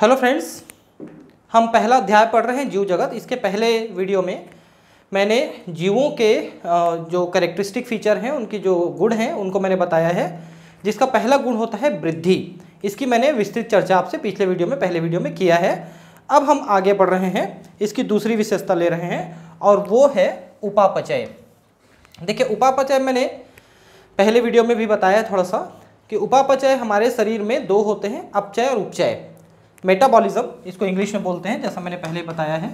hello friends हम पहला अध्याय पढ़ रहे हैं जीव जगत इसके पहले वीडियो में मैंने जीवों के जो करेक्टरिस्टिक फीचर हैं उनकी जो गुण हैं उनको मैंने बताया है जिसका पहला गुण होता है वृद्धि इसकी मैंने विस्तृत चर्चा आपसे पिछले वीडियो में पहले वीडियो में किया है अब हम आगे बढ़ रहे हैं इसकी दूसरी विशेषता ले रहे हैं और वो है उपापचय देखिए उपापचय मैंने पहले वीडियो में भी बताया थोड़ा सा कि उपापचय हमारे शरीर में दो होते हैं अपचय और उपचय मेटाबॉलिज्म इसको इंग्लिश में बोलते हैं जैसा मैंने पहले बताया है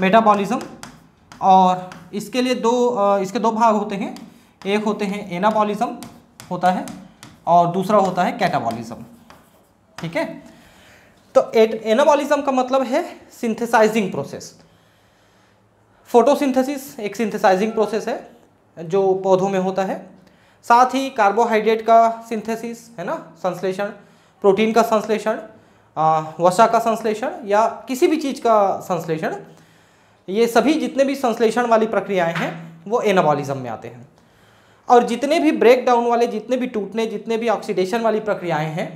मेटाबॉलिज्म और इसके लिए दो इसके दो भाग होते हैं एक होते हैं एनाबॉलिज्म होता है और दूसरा होता है कैटाबॉलिज्म ठीक है तो एनाबॉलिज्म का मतलब है सिंथेसाइजिंग प्रोसेस फोटोसिंथेसिस एक सिंथेसाइजिंग प्रोसेस है जो पौधों में होता है साथ ही कार्बोहाइड्रेट का सिंथेसिस है ना संश्लेषण प्रोटीन का संश्लेषण वसा का संश्लेषण या किसी भी चीज़ का संश्लेषण ये सभी जितने भी संश्लेषण वाली प्रक्रियाएं हैं वो एनाबॉलिज्म में आते हैं और जितने भी ब्रेक डाउन वाले जितने भी टूटने जितने भी ऑक्सीडेशन वाली प्रक्रियाएं हैं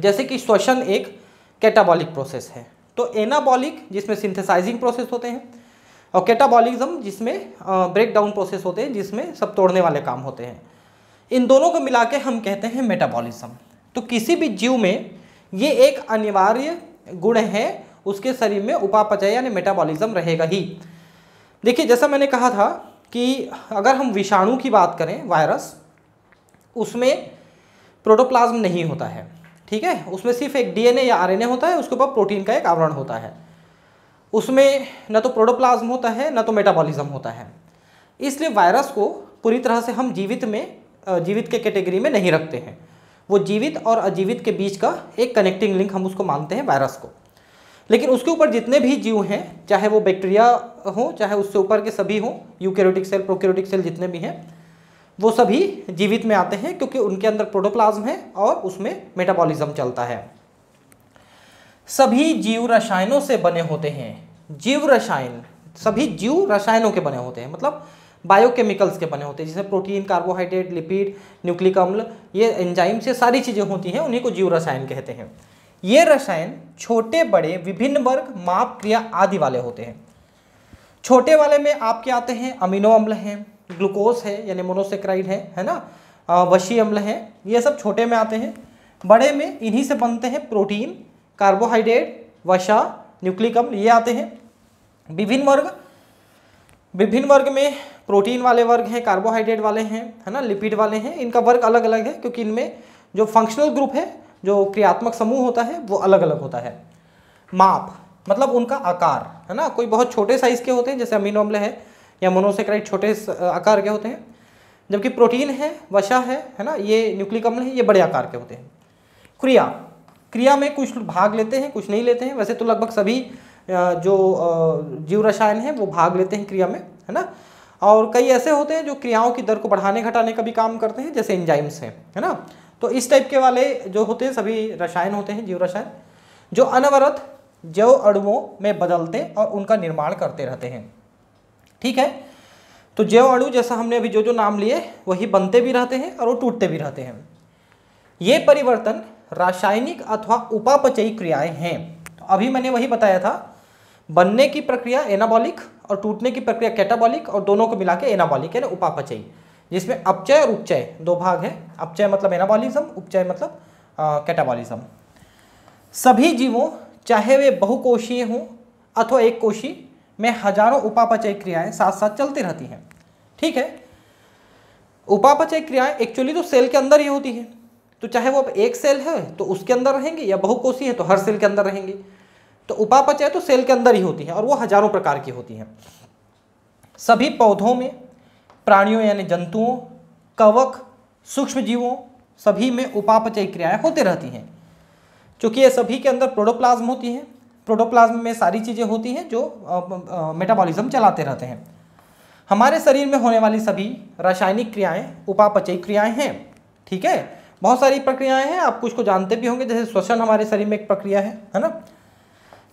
जैसे कि श्वसन एक कैटाबॉलिक प्रोसेस है तो एनाबॉलिक जिसमें सिंथेसाइजिंग प्रोसेस होते हैं और कैटाबॉलिज्म जिसमें ब्रेक डाउन प्रोसेस होते हैं जिसमें सब तोड़ने वाले काम होते हैं इन दोनों को मिला के हम कहते हैं मेटाबॉलिज्म तो किसी भी जीव में ये एक अनिवार्य गुण है उसके शरीर में उपापचय यानी मेटाबॉलिज्म रहेगा ही देखिए जैसा मैंने कहा था कि अगर हम विषाणु की बात करें वायरस उसमें प्रोटोप्लाज्म नहीं होता है ठीक है उसमें सिर्फ एक डीएनए या आरएनए होता है उसके ऊपर प्रोटीन का एक आवरण होता है उसमें न तो प्रोटोप्लाज्म होता है न तो मेटाबॉलिज्म होता है इसलिए वायरस को पूरी तरह से हम जीवित में जीवित के कैटेगरी में नहीं रखते हैं वो जीवित और अजीवित के बीच का एक कनेक्टिंग लिंक हम उसको मानते हैं वायरस को लेकिन उसके ऊपर जितने भी जीव हैं चाहे वो बैक्टीरिया हो चाहे उससे ऊपर के सभी हों यूकेरोटिक सेल प्रोकेरोटिक सेल जितने भी हैं वो सभी जीवित में आते हैं क्योंकि उनके अंदर प्रोटोप्लाज्म है और उसमें मेटाबॉलिज्म चलता है सभी जीव रसायनों से बने होते हैं जीव रसायन सभी जीव रसायनों के बने होते हैं मतलब बायोकेमिकल्स के बने होते हैं जैसे प्रोटीन कार्बोहाइड्रेट लिपिड न्यूक्लिक अम्ल ये एंजाइम्स ये सारी चीज़ें होती हैं उन्हीं को जीव रसायन कहते हैं ये रसायन छोटे बड़े विभिन्न वर्ग माप क्रिया आदि वाले होते हैं छोटे वाले में आपके आते हैं अमीनो अम्ल हैं ग्लूकोज है यानी मोनोसेक्राइड है है ना वशी अम्ल है ये सब छोटे में आते हैं बड़े में इन्हीं से बनते हैं प्रोटीन कार्बोहाइड्रेट वशा न्यूक्लिक अम्ल ये आते हैं विभिन्न वर्ग विभिन्न वर्ग में प्रोटीन वाले वर्ग हैं कार्बोहाइड्रेट वाले हैं है ना लिपिड वाले हैं इनका वर्ग अलग अलग है क्योंकि इनमें जो फंक्शनल ग्रुप है जो क्रियात्मक समूह होता है वो अलग अलग होता है माप मतलब उनका आकार है ना कोई बहुत छोटे साइज़ के होते हैं जैसे अमीनो अम्ल है या मोनोसेक्राइड छोटे आकार के होते हैं जबकि प्रोटीन है वशा है है ना ये न्यूक्लिक अम्ल है ये बड़े आकार के होते हैं क्रिया क्रिया में कुछ भाग लेते हैं कुछ नहीं लेते हैं वैसे तो लगभग सभी जो जीव रसायन है वो भाग लेते हैं क्रिया में है ना और कई ऐसे होते हैं जो क्रियाओं की दर को बढ़ाने घटाने का भी काम करते हैं जैसे एंजाइम्स हैं है ना तो इस टाइप के वाले जो होते हैं सभी रसायन होते हैं जीव रसायन जो अनवरत जैव अणुओं में बदलते और उनका निर्माण करते रहते हैं ठीक है तो जैव अणु जैसा हमने अभी जो जो नाम लिए वही बनते भी रहते हैं और वो टूटते भी रहते हैं ये परिवर्तन रासायनिक अथवा उपापचयी क्रियाएं हैं तो अभी मैंने वही बताया था बनने की प्रक्रिया एनाबॉलिक और टूटने की प्रक्रिया कैटाबॉलिक और दोनों को मिला के एनाबॉलिक है ना उपापचयी जिसमें अपचय और उपचय दो भाग है अपचय मतलब एनाबॉलिज्म उपचय मतलब कैटाबॉलिज्म सभी जीवों चाहे वे बहुकोशीय हों अथवा एक कोशी में हजारों उपापचय क्रियाएं साथ साथ चलती रहती हैं ठीक है उपापचय क्रियाएं एक्चुअली तो सेल के अंदर ही होती है तो चाहे वो अब एक सेल है तो उसके अंदर रहेंगे या बहुकोशी है तो हर सेल के अंदर रहेंगे तो उपापचय तो सेल के अंदर ही होती है और वो हजारों प्रकार की होती हैं सभी पौधों में प्राणियों यानी जंतुओं कवक सूक्ष्म जीवों सभी में उपापचय क्रियाएं होती रहती हैं क्योंकि ये सभी के अंदर प्रोडोप्लाज्म होती है प्रोडोप्लाज्म में सारी चीज़ें होती हैं जो मेटाबॉलिज्म चलाते रहते हैं हमारे शरीर में होने वाली सभी रासायनिक क्रियाएं उपापचय क्रियाएं हैं ठीक है बहुत सारी प्रक्रियाएं हैं आप कुछ को जानते भी होंगे जैसे श्वसन हमारे शरीर में एक प्रक्रिया है है ना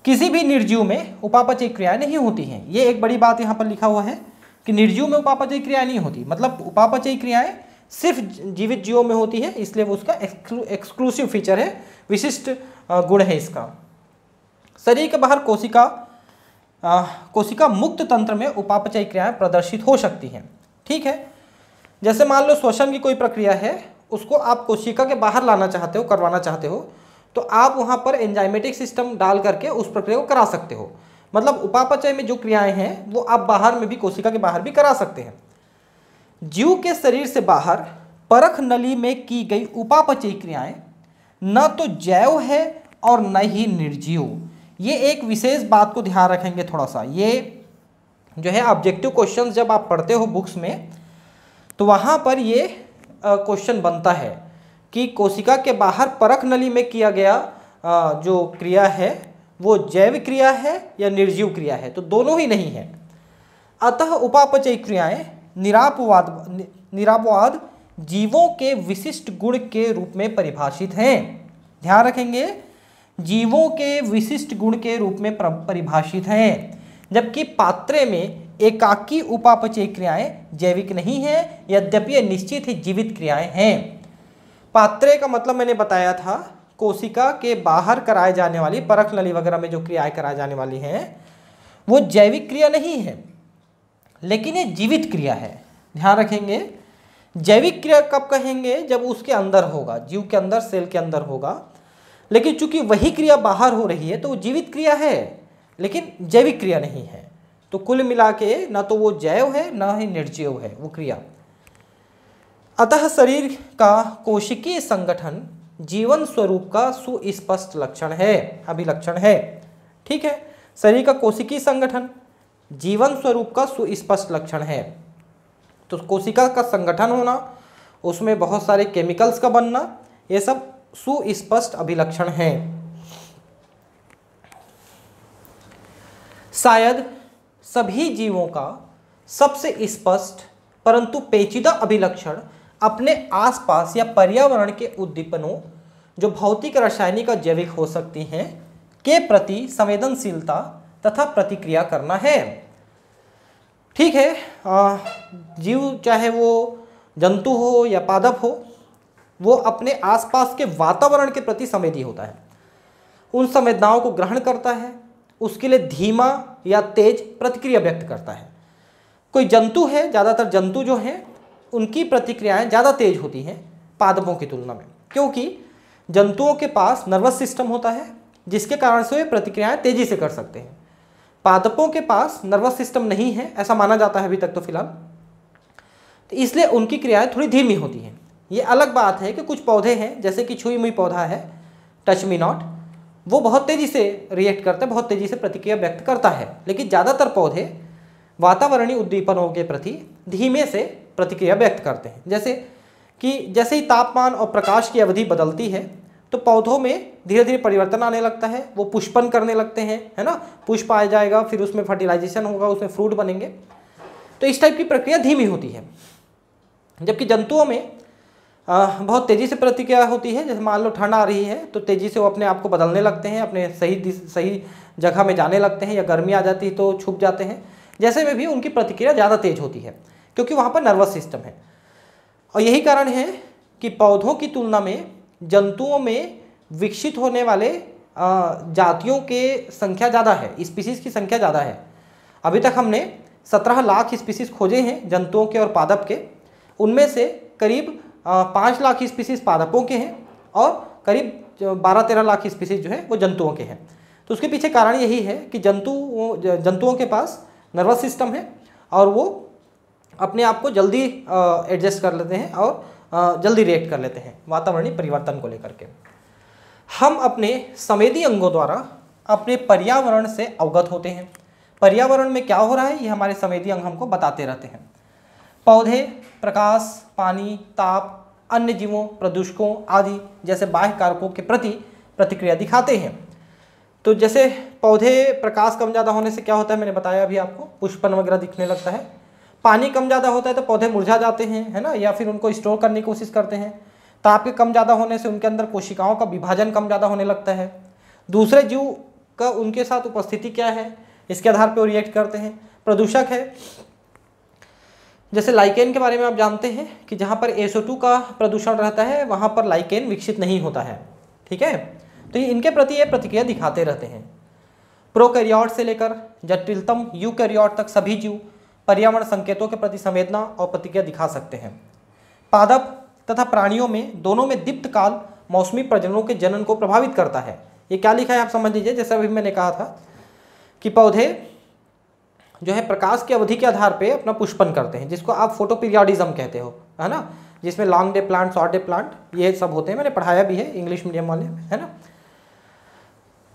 किसी भी निर्जीव में उपापचय क्रियाएं नहीं होती हैं ये एक बड़ी बात यहाँ पर लिखा हुआ है कि निर्जीव में उपापचय क्रिया नहीं होती मतलब उपापचय क्रियाएं सिर्फ जीवित जीवों में होती है इसलिए वो उसका एक्सक्लूसिव फीचर है विशिष्ट गुण है इसका शरीर के बाहर कोशिका कोशिका मुक्त तंत्र में उपापचय क्रियाएं प्रदर्शित हो सकती हैं ठीक है जैसे मान लो श्वसन की कोई प्रक्रिया है उसको आप कोशिका के बाहर लाना चाहते हो करवाना चाहते हो तो आप वहाँ पर एंजाइमेटिक सिस्टम डाल करके उस प्रक्रिया को करा सकते हो मतलब उपापचय में जो क्रियाएं हैं वो आप बाहर में भी कोशिका के बाहर भी करा सकते हैं जीव के शरीर से बाहर परख नली में की गई उपापचय क्रियाएं न तो जैव है और न ही निर्जीव ये एक विशेष बात को ध्यान रखेंगे थोड़ा सा ये जो है ऑब्जेक्टिव क्वेश्चन जब आप पढ़ते हो बुक्स में तो वहाँ पर ये क्वेश्चन बनता है कि कोशिका के बाहर परख नली में किया गया जो क्रिया है वो जैव क्रिया है या निर्जीव क्रिया है तो दोनों ही नहीं है अतः उपापचय क्रियाएं निरापवाद निरापवाद जीवों के विशिष्ट गुण के रूप में परिभाषित हैं ध्यान रखेंगे जीवों के विशिष्ट गुण के रूप में परिभाषित हैं जबकि पात्रे में एकाकी उपापचय क्रियाएं जैविक नहीं हैं यद्यपि निश्चित ही जीवित क्रियाएं हैं पात्रे का मतलब मैंने बताया था कोशिका के बाहर कराए जाने वाली परख नली वगैरह में जो क्रियाएं कराई जाने वाली हैं वो जैविक क्रिया नहीं है लेकिन ये जीवित क्रिया है ध्यान रखेंगे जैविक क्रिया कब कहेंगे जब उसके अंदर होगा जीव के अंदर सेल के अंदर होगा लेकिन चूंकि वही क्रिया बाहर हो रही है तो वो जीवित क्रिया है लेकिन जैविक क्रिया नहीं है तो कुल मिला के ना तो वो जैव है ना ही निर्जीव है वो क्रिया अतः शरीर का कोशिकीय संगठन जीवन स्वरूप का सुस्पष्ट लक्षण है अभिलक्षण है ठीक है शरीर का कोशिकीय संगठन जीवन स्वरूप का सुस्पष्ट लक्षण है तो कोशिका का संगठन होना उसमें बहुत सारे केमिकल्स का बनना ये सब सुस्पष्ट अभिलक्षण है शायद सभी जीवों का सबसे स्पष्ट परंतु पेचीदा अभिलक्षण अपने आसपास या पर्यावरण के उद्दीपनों जो भौतिक रासायनिक और जैविक हो सकती हैं के प्रति संवेदनशीलता तथा प्रतिक्रिया करना है ठीक है आ, जीव चाहे वो जंतु हो या पादप हो वो अपने आसपास के वातावरण के प्रति संवेदी होता है उन संवेदनाओं को ग्रहण करता है उसके लिए धीमा या तेज प्रतिक्रिया व्यक्त करता है कोई जंतु है ज़्यादातर जंतु जो हैं उनकी प्रतिक्रियाएं ज़्यादा तेज होती हैं पादपों की तुलना में क्योंकि जंतुओं के पास नर्वस सिस्टम होता है जिसके कारण से वे प्रतिक्रियाएं तेजी से कर सकते हैं पादपों के पास नर्वस सिस्टम नहीं है ऐसा माना जाता है अभी तक तो फिलहाल तो इसलिए उनकी क्रियाएं थोड़ी धीमी होती हैं ये अलग बात है कि कुछ पौधे हैं जैसे कि छुई मुई पौधा है टच मी नॉट वो बहुत तेज़ी से रिएक्ट करता है बहुत तेज़ी से प्रतिक्रिया व्यक्त करता है लेकिन ज़्यादातर पौधे वातावरणीय उद्दीपनों के प्रति धीमे से प्रतिक्रिया व्यक्त करते हैं जैसे कि जैसे ही तापमान और प्रकाश की अवधि बदलती है तो पौधों में धीरे धीरे परिवर्तन आने लगता है वो पुष्पन करने लगते हैं है ना पुष्प आ जाएगा फिर उसमें फर्टिलाइजेशन होगा उसमें फ्रूट बनेंगे तो इस टाइप की प्रक्रिया धीमी होती है जबकि जंतुओं में बहुत तेज़ी से प्रतिक्रिया होती है जैसे मान लो ठंड आ रही है तो तेज़ी से वो अपने आप को बदलने लगते हैं अपने सही सही जगह में जाने लगते हैं या गर्मी आ जाती है तो छुप जाते हैं जैसे में भी उनकी प्रतिक्रिया ज़्यादा तेज़ होती है क्योंकि वहाँ पर नर्वस सिस्टम है और यही कारण है कि पौधों की तुलना में जंतुओं में विकसित होने वाले जातियों के संख्या ज़्यादा है स्पीसीज की संख्या ज़्यादा है अभी तक हमने सत्रह लाख स्पीसीज खोजे हैं जंतुओं के और पादप के उनमें से करीब पाँच लाख स्पीसीज पादपों के हैं और करीब बारह तेरह लाख स्पीसीज जो है वो जंतुओं के हैं तो उसके पीछे कारण यही है कि जंतु जंतुओं के पास नर्वस सिस्टम है और वो अपने आप को जल्दी एडजस्ट कर लेते हैं और जल्दी रिएक्ट कर लेते हैं वातावरणीय परिवर्तन को लेकर के हम अपने संवेदी अंगों द्वारा अपने पर्यावरण से अवगत होते हैं पर्यावरण में क्या हो रहा है ये हमारे संवेदी अंग हमको बताते रहते हैं पौधे प्रकाश पानी ताप अन्य जीवों प्रदूषकों आदि जैसे बाह्य कारकों के प्रति प्रतिक्रिया दिखाते हैं तो जैसे पौधे प्रकाश कम ज़्यादा होने से क्या होता है मैंने बताया अभी आपको पुष्पन वगैरह दिखने लगता है पानी कम ज़्यादा होता है तो पौधे मुरझा जाते हैं है ना या फिर उनको स्टोर करने की कोशिश करते हैं ताप के कम ज़्यादा होने से उनके अंदर कोशिकाओं का विभाजन कम ज़्यादा होने लगता है दूसरे जीव का उनके साथ उपस्थिति क्या है इसके आधार पर रिएक्ट करते हैं प्रदूषक है जैसे लाइकेन के बारे में आप जानते हैं कि जहाँ पर एसो का प्रदूषण रहता है वहाँ पर लाइकेन विकसित नहीं होता है ठीक है तो ये इनके प्रति ये प्रतिक्रिया दिखाते रहते हैं प्रोकैरियोट से लेकर जटिलतम यू तक सभी जीव पर्यावरण संकेतों के प्रति संवेदना और प्रतिक्रिया दिखा सकते हैं पादप तथा प्राणियों में दोनों में दीप्त काल मौसमी प्रजननों के जनन को प्रभावित करता है ये क्या लिखा है आप समझ लीजिए जैसे अभी मैंने कहा था कि पौधे जो है प्रकाश की अवधि के आधार पर अपना पुष्पन करते हैं जिसको आप फोटो पीरियाडिज्म कहते हो है ना जिसमें long day plant short day plant ये सब होते हैं मैंने पढ़ाया भी है इंग्लिश मीडियम वाले है ना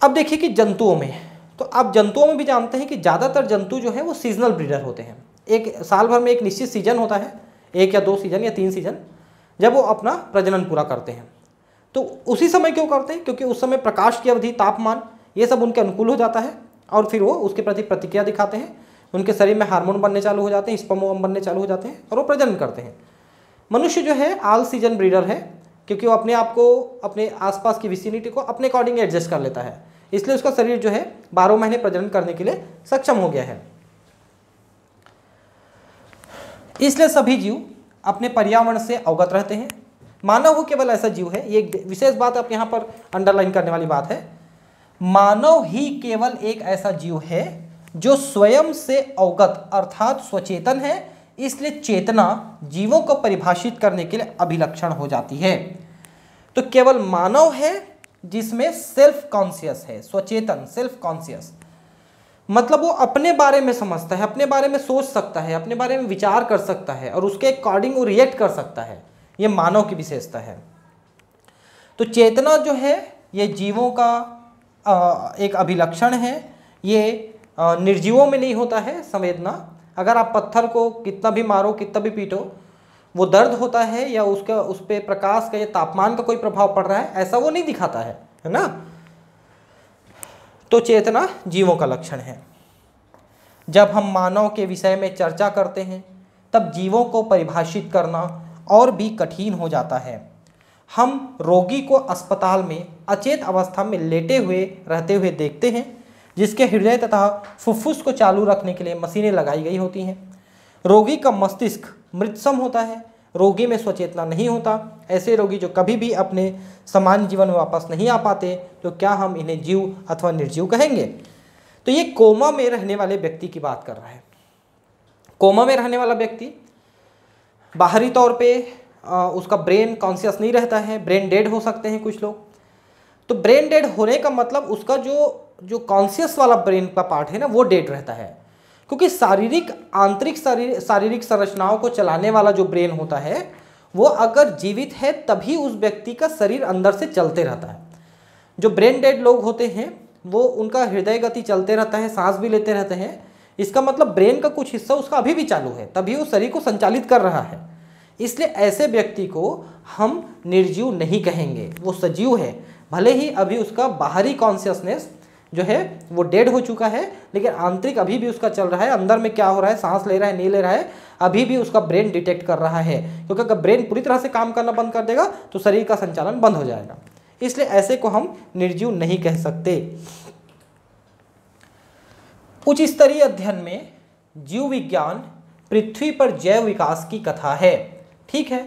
अब देखिए कि जंतुओं में तो आप जंतुओं में भी जानते हैं कि ज़्यादातर जंतु जो है वो सीजनल ब्रीडर होते हैं एक साल भर में एक निश्चित सीजन होता है एक या दो सीजन या तीन सीजन जब वो अपना प्रजनन पूरा करते हैं तो उसी समय क्यों करते हैं क्योंकि उस समय प्रकाश की अवधि तापमान ये सब उनके अनुकूल हो जाता है और फिर वो उसके प्रति प्रतिक्रिया दिखाते हैं उनके शरीर में हार्मोन बनने चालू हो जाते हैं स्पमोम बनने चालू हो जाते हैं और वो प्रजनन करते हैं मनुष्य जो है आल सीजन ब्रीडर है क्योंकि वो अपने आप को अपने आसपास की विसिनिटी को अपने अकॉर्डिंग एडजस्ट कर लेता है इसलिए उसका शरीर जो है बारह महीने प्रजनन करने के लिए सक्षम हो गया है इसलिए सभी जीव अपने पर्यावरण से अवगत रहते हैं मानव ही केवल ऐसा जीव है ये एक विशेष बात आप यहाँ पर अंडरलाइन करने वाली बात है मानव ही केवल एक ऐसा जीव है जो स्वयं से अवगत अर्थात स्वचेतन है इसलिए चेतना जीवों को परिभाषित करने के लिए अभिलक्षण हो जाती है तो केवल मानव है जिसमें सेल्फ कॉन्सियस है स्वचेतन सेल्फ कॉन्सियस मतलब वो अपने बारे में समझता है अपने बारे में सोच सकता है अपने बारे में विचार कर सकता है और उसके अकॉर्डिंग वो रिएक्ट कर सकता है ये मानव की विशेषता है तो चेतना जो है ये जीवों का एक अभिलक्षण है ये निर्जीवों में नहीं होता है संवेदना अगर आप पत्थर को कितना भी मारो कितना भी पीटो वो दर्द होता है या उसका उस पर प्रकाश का या तापमान का कोई प्रभाव पड़ रहा है ऐसा वो नहीं दिखाता है है ना तो चेतना जीवों का लक्षण है जब हम मानव के विषय में चर्चा करते हैं तब जीवों को परिभाषित करना और भी कठिन हो जाता है हम रोगी को अस्पताल में अचेत अवस्था में लेटे हुए रहते हुए देखते हैं जिसके हृदय तथा फुफ्फुस को चालू रखने के लिए मशीनें लगाई गई होती हैं रोगी का मस्तिष्क मृतसम होता है रोगी में स्वचेतना नहीं होता ऐसे रोगी जो कभी भी अपने समान जीवन में वापस नहीं आ पाते तो क्या हम इन्हें जीव अथवा निर्जीव कहेंगे तो ये कोमा में रहने वाले व्यक्ति की बात कर रहा है कोमा में रहने वाला व्यक्ति बाहरी तौर पे उसका ब्रेन कॉन्सियस नहीं रहता है ब्रेन डेड हो सकते हैं कुछ लोग तो ब्रेन डेड होने का मतलब उसका जो जो कॉन्सियस वाला ब्रेन का पार्ट है ना वो डेड रहता है क्योंकि शारीरिक आंतरिक शारीरिक संरचनाओं को चलाने वाला जो ब्रेन होता है वो अगर जीवित है तभी उस व्यक्ति का शरीर अंदर से चलते रहता है जो ब्रेन डेड लोग होते हैं वो उनका हृदय गति चलते रहता है सांस भी लेते रहते हैं इसका मतलब ब्रेन का कुछ हिस्सा उसका अभी भी चालू है तभी वो शरीर को संचालित कर रहा है इसलिए ऐसे व्यक्ति को हम निर्जीव नहीं कहेंगे वो सजीव है भले ही अभी उसका बाहरी कॉन्शियसनेस जो है वो डेड हो चुका है लेकिन आंतरिक अभी भी उसका चल रहा है अंदर में क्या हो रहा है सांस ले रहा है नहीं ले रहा है अभी भी उसका ब्रेन डिटेक्ट कर रहा है क्योंकि अगर ब्रेन पूरी तरह से काम करना बंद कर देगा तो शरीर का संचालन बंद हो जाएगा इसलिए ऐसे को हम निर्जीव नहीं कह सकते उच्च स्तरीय अध्ययन में जीव विज्ञान पृथ्वी पर जैव विकास की कथा है ठीक है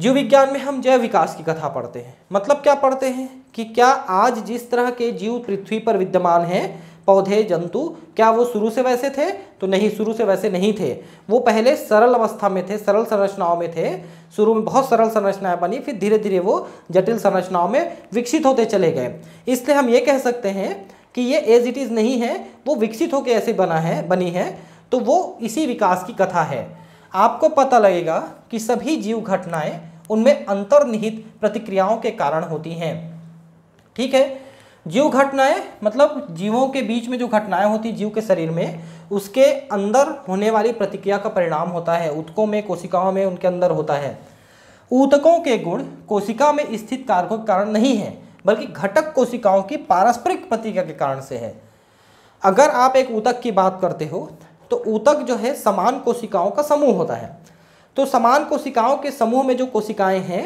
जीव विज्ञान में हम जैव विकास की कथा पढ़ते हैं मतलब क्या पढ़ते हैं कि क्या आज जिस तरह के जीव पृथ्वी पर विद्यमान हैं पौधे जंतु क्या वो शुरू से वैसे थे तो नहीं शुरू से वैसे नहीं थे वो पहले सरल अवस्था में थे सरल संरचनाओं में थे शुरू में बहुत सरल संरचनाएं बनी फिर धीरे धीरे वो जटिल संरचनाओं में विकसित होते चले गए इसलिए हम ये कह सकते हैं कि ये एज इट इज़ नहीं है वो विकसित होकर ऐसे बना है बनी है तो वो इसी विकास की कथा है आपको पता लगेगा कि सभी जीव घटनाएं उनमें अंतर्निहित प्रतिक्रियाओं के कारण होती हैं ठीक है जीव घटनाएं मतलब जीवों के बीच में जो घटनाएं होती जीव के शरीर में उसके अंदर होने वाली प्रतिक्रिया का परिणाम होता है उत्कों में कोशिकाओं में उनके अंदर होता है ऊतकों के गुण कोशिका में स्थित कारकों के कारण नहीं है बल्कि घटक कोशिकाओं की पारस्परिक प्रतिक्रिया के कारण से है अगर आप एक ऊतक की बात करते हो तो ऊतक जो है समान कोशिकाओं का समूह होता है तो समान कोशिकाओं के समूह में जो कोशिकाएं हैं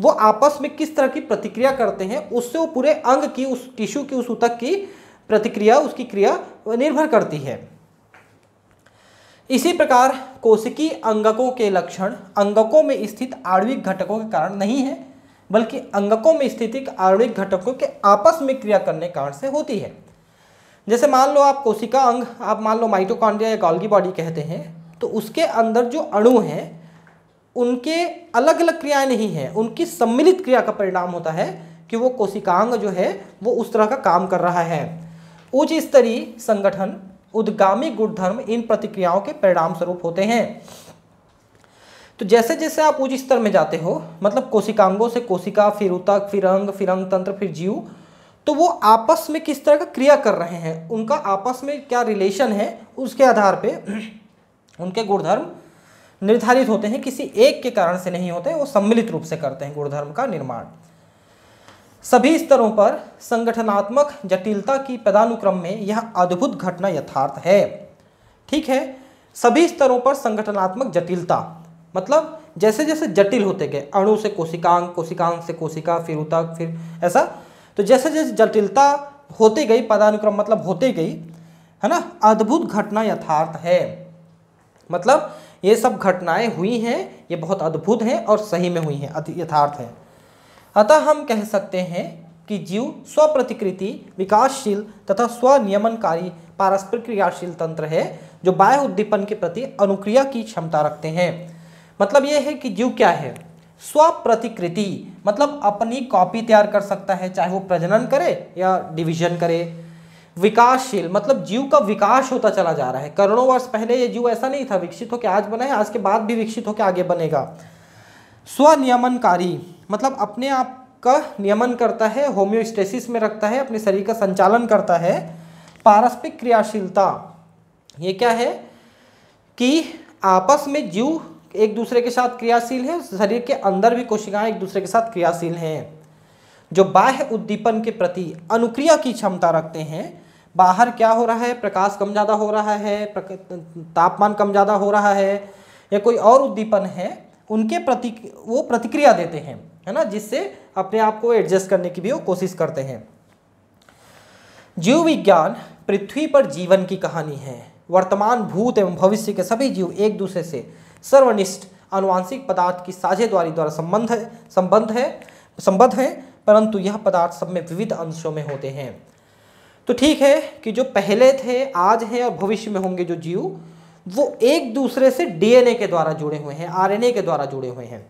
वो आपस में किस तरह की प्रतिक्रिया करते हैं उससे वो पूरे अंग की उस टिश्यू की उस ऊतक की प्रतिक्रिया उसकी क्रिया निर्भर करती है इसी प्रकार कोशिकी अंगकों के लक्षण अंगकों में स्थित आणविक घटकों के कारण नहीं है बल्कि अंगकों में स्थित आणविक घटकों के आपस में क्रिया करने कारण से होती है जैसे मान लो आप कोशिका अंग आप मान लो माइटोकॉन्ड्रिया या गॉल्गी बॉडी कहते हैं तो उसके अंदर जो अणु हैं उनके अलग अलग क्रियाएं नहीं है उनकी सम्मिलित क्रिया का परिणाम होता है कि वो कोशिकांग जो है वो उस तरह का काम कर रहा है उच्च स्तरीय संगठन उद्गामी गुणधर्म इन प्रतिक्रियाओं के परिणाम स्वरूप होते हैं तो जैसे जैसे आप उच्च स्तर में जाते हो मतलब कोशिकांगों से कोशिका फिर उतक फिर अंग फिर अंग तंत्र फिर जीव तो वो आपस में किस तरह का क्रिया कर रहे हैं उनका आपस में क्या रिलेशन है उसके आधार पे उनके गुणधर्म निर्धारित होते हैं किसी एक के कारण से नहीं होते वो सम्मिलित रूप से करते हैं गुणधर्म का निर्माण सभी स्तरों पर संगठनात्मक जटिलता की पदानुक्रम में यह अद्भुत घटना यथार्थ है ठीक है सभी स्तरों पर संगठनात्मक जटिलता मतलब जैसे जैसे जटिल होते गए अणु से कोशिकांग कोशिकांग से कोशिका फिर उतक फिर ऐसा तो जैसे जैसे जटिलता होते गई पदानुक्रम मतलब होते गई है ना अद्भुत घटना यथार्थ है मतलब ये सब घटनाएं हुई हैं ये बहुत अद्भुत हैं और सही में हुई हैं यथार्थ हैं अतः हम कह सकते हैं कि जीव स्वप्रतिकृति विकासशील तथा स्वनियमनकारी पारस्परिक क्रियाशील तंत्र है जो बाह्य उद्दीपन के प्रति अनुक्रिया की क्षमता रखते हैं मतलब ये है कि जीव क्या है स्वप्रतिकृति मतलब अपनी कॉपी तैयार कर सकता है चाहे वो प्रजनन करे या डिवीजन करे विकासशील मतलब जीव का विकास होता चला जा रहा है करोड़ों वर्ष पहले ये जीव ऐसा नहीं था विकसित होकर आज बना है आज के बाद भी विकसित होकर आगे बनेगा स्वनियमनकारी मतलब अपने आप का नियमन करता है होम्योस्टेसिस में रखता है अपने शरीर का संचालन करता है पारस्परिक क्रियाशीलता ये क्या है कि आपस में जीव एक दूसरे के साथ क्रियाशील है शरीर के अंदर भी कोशिकाएं एक दूसरे के साथ क्रियाशील हैं जो बाह्य उद्दीपन के प्रति अनुक्रिया की क्षमता रखते हैं बाहर क्या हो रहा है प्रकाश कम ज़्यादा हो रहा है तापमान कम ज़्यादा हो रहा है या कोई और उद्दीपन है उनके प्रति वो प्रतिक्रिया देते हैं है ना जिससे अपने आप को एडजस्ट करने की भी वो कोशिश करते हैं जीव विज्ञान पृथ्वी पर जीवन की कहानी है वर्तमान भूत एवं भविष्य के सभी जीव एक दूसरे से सर्वनिष्ठ अनुवांशिक पदार्थ की साझेदारी द्वारा संबंध है संबंध है संबद्ध है परंतु यह पदार्थ सब में विविध अंशों में होते हैं तो ठीक है कि जो पहले थे आज हैं और भविष्य में होंगे जो जीव वो एक दूसरे से डीएनए के द्वारा जुड़े हुए हैं आरएनए के द्वारा जुड़े हुए हैं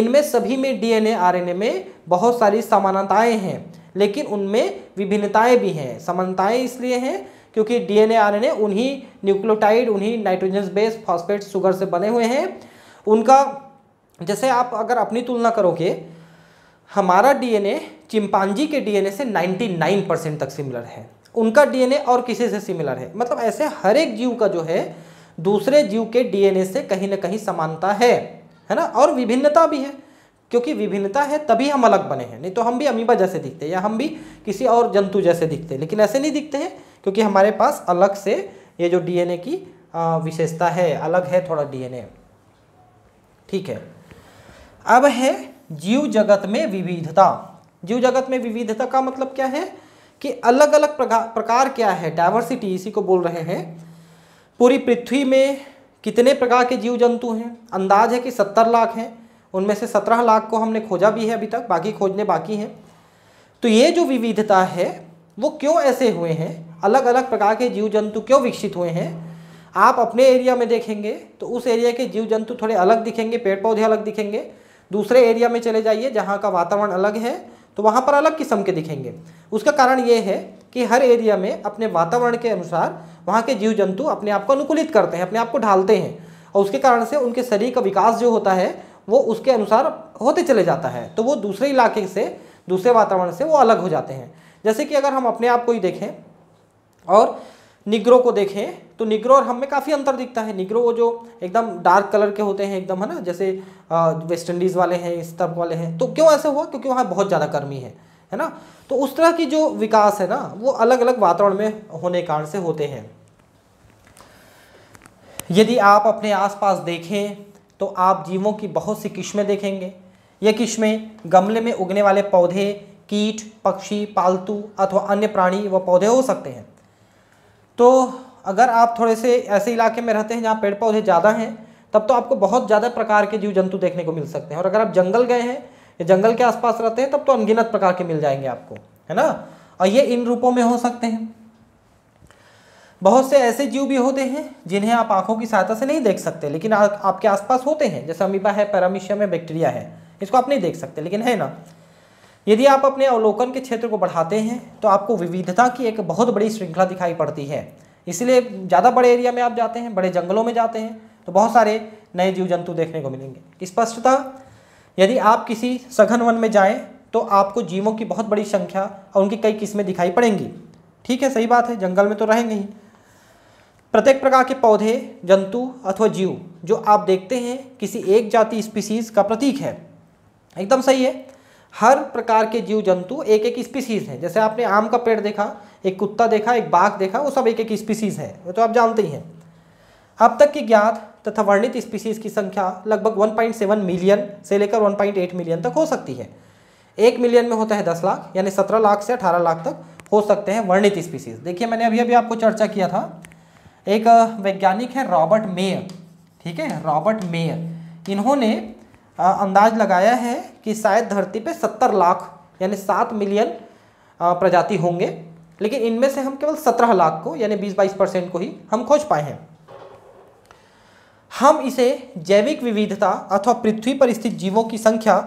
इनमें सभी में डीएनए आरएनए में बहुत सारी समानताएं हैं लेकिन उनमें विभिन्नताएं भी हैं समानताएं इसलिए हैं क्योंकि डीएनए आरएनए उन्हीं न्यूक्लियोटाइड उन्हीं नाइट्रोजन बेस फॉस्फेट शुगर से बने हुए हैं उनका जैसे आप अगर अपनी तुलना करोगे हमारा डीएनए चिंपांजी के डीएनए से 99 परसेंट तक सिमिलर है उनका डीएनए और किसी से सिमिलर है मतलब ऐसे हर एक जीव का जो है दूसरे जीव के डीएनए से कहीं ना कहीं समानता है है ना और विभिन्नता भी है क्योंकि विभिन्नता है तभी हम अलग बने हैं नहीं तो हम भी अमीबा जैसे दिखते हैं या हम भी किसी और जंतु जैसे दिखते हैं लेकिन ऐसे नहीं दिखते हैं क्योंकि हमारे पास अलग से ये जो डीएनए की विशेषता है अलग है थोड़ा डीएनए ठीक है अब है जीव जगत में विविधता जीव जगत में विविधता का मतलब क्या है कि अलग अलग प्रकार क्या है डाइवर्सिटी इसी को बोल रहे हैं पूरी पृथ्वी में कितने प्रकार के जीव जंतु हैं अंदाज है कि सत्तर लाख हैं उनमें से सत्रह लाख को हमने खोजा भी है अभी तक बाकी खोजने बाकी हैं तो ये जो विविधता है वो क्यों ऐसे हुए हैं अलग अलग प्रकार के जीव जंतु क्यों विकसित हुए हैं आप अपने एरिया में देखेंगे तो उस एरिया के जीव जंतु थोड़े अलग दिखेंगे पेड़ पौधे अलग दिखेंगे दूसरे एरिया में चले जाइए जहाँ का वातावरण अलग है तो वहाँ पर अलग किस्म के दिखेंगे उसका कारण ये है कि हर एरिया में अपने वातावरण के अनुसार वहाँ के जीव जंतु अपने आप को अनुकूलित करते हैं अपने आप को ढालते हैं और उसके कारण से उनके शरीर का विकास जो होता है वो उसके अनुसार होते चले जाता है तो वो दूसरे इलाके से दूसरे वातावरण से वो अलग हो जाते हैं जैसे कि अगर हम अपने आप को ही देखें और निग्रो को देखें तो निग्रो और हम में काफ़ी अंतर दिखता है निग्रो वो जो एकदम डार्क कलर के होते हैं एकदम है ना जैसे वेस्ट इंडीज़ वाले हैं इस तरफ वाले हैं तो क्यों ऐसे हुआ क्योंकि वहाँ बहुत ज़्यादा गर्मी है है ना तो उस तरह की जो विकास है ना वो अलग अलग वातावरण में होने कारण से होते हैं यदि आप अपने आसपास देखें तो आप जीवों की बहुत सी किस्में देखेंगे ये किस्में गमले में उगने वाले पौधे कीट पक्षी पालतू अथवा अन्य प्राणी व पौधे हो सकते हैं तो अगर आप थोड़े से ऐसे इलाके में रहते हैं जहाँ पेड़ पौधे ज़्यादा हैं तब तो आपको बहुत ज़्यादा प्रकार के जीव जंतु देखने को मिल सकते हैं और अगर आप जंगल गए हैं या जंगल के आसपास रहते हैं तब तो अनगिनत प्रकार के मिल जाएंगे आपको है ना और ये इन रूपों में हो सकते हैं बहुत से ऐसे जीव भी होते हैं जिन्हें आप आंखों की सहायता से नहीं देख सकते लेकिन आ, आपके आसपास होते हैं जैसे अमीबा है पैरामिशियम है बैक्टीरिया है इसको आप नहीं देख सकते लेकिन है ना यदि आप अपने अवलोकन के क्षेत्र को बढ़ाते हैं तो आपको विविधता की एक बहुत बड़ी श्रृंखला दिखाई पड़ती है इसलिए ज़्यादा बड़े एरिया में आप जाते हैं बड़े जंगलों में जाते हैं तो बहुत सारे नए जीव जंतु देखने को मिलेंगे स्पष्टता यदि आप किसी सघन वन में जाएं तो आपको जीवों की बहुत बड़ी संख्या और उनकी कई किस्में दिखाई पड़ेंगी ठीक है सही बात है जंगल में तो रहेंगे ही प्रत्येक प्रकार के पौधे जंतु अथवा जीव जो आप देखते हैं किसी एक जाति स्पीसीज का प्रतीक है एकदम सही है हर प्रकार के जीव जंतु एक एक स्पीसीज हैं जैसे आपने आम का पेड़ देखा एक कुत्ता देखा एक बाघ देखा वो सब एक एक स्पीसीज है वो तो आप जानते ही हैं अब तक की ज्ञात तथा वर्णित स्पीसीज की संख्या लगभग 1.7 मिलियन से लेकर 1.8 मिलियन तक हो सकती है एक मिलियन में होता है दस लाख यानी सत्रह लाख से अठारह लाख तक हो सकते हैं वर्णित स्पीसीज देखिए मैंने अभी अभी आपको चर्चा किया था एक वैज्ञानिक है रॉबर्ट मेयर ठीक है रॉबर्ट मेयर इन्होंने अंदाज लगाया है कि शायद धरती पे सत्तर लाख यानी सात मिलियन प्रजाति होंगे लेकिन इनमें से हम केवल सत्रह लाख को यानी बीस बाईस परसेंट को ही हम खोज पाए हैं हम इसे जैविक विविधता अथवा पृथ्वी पर स्थित जीवों की संख्या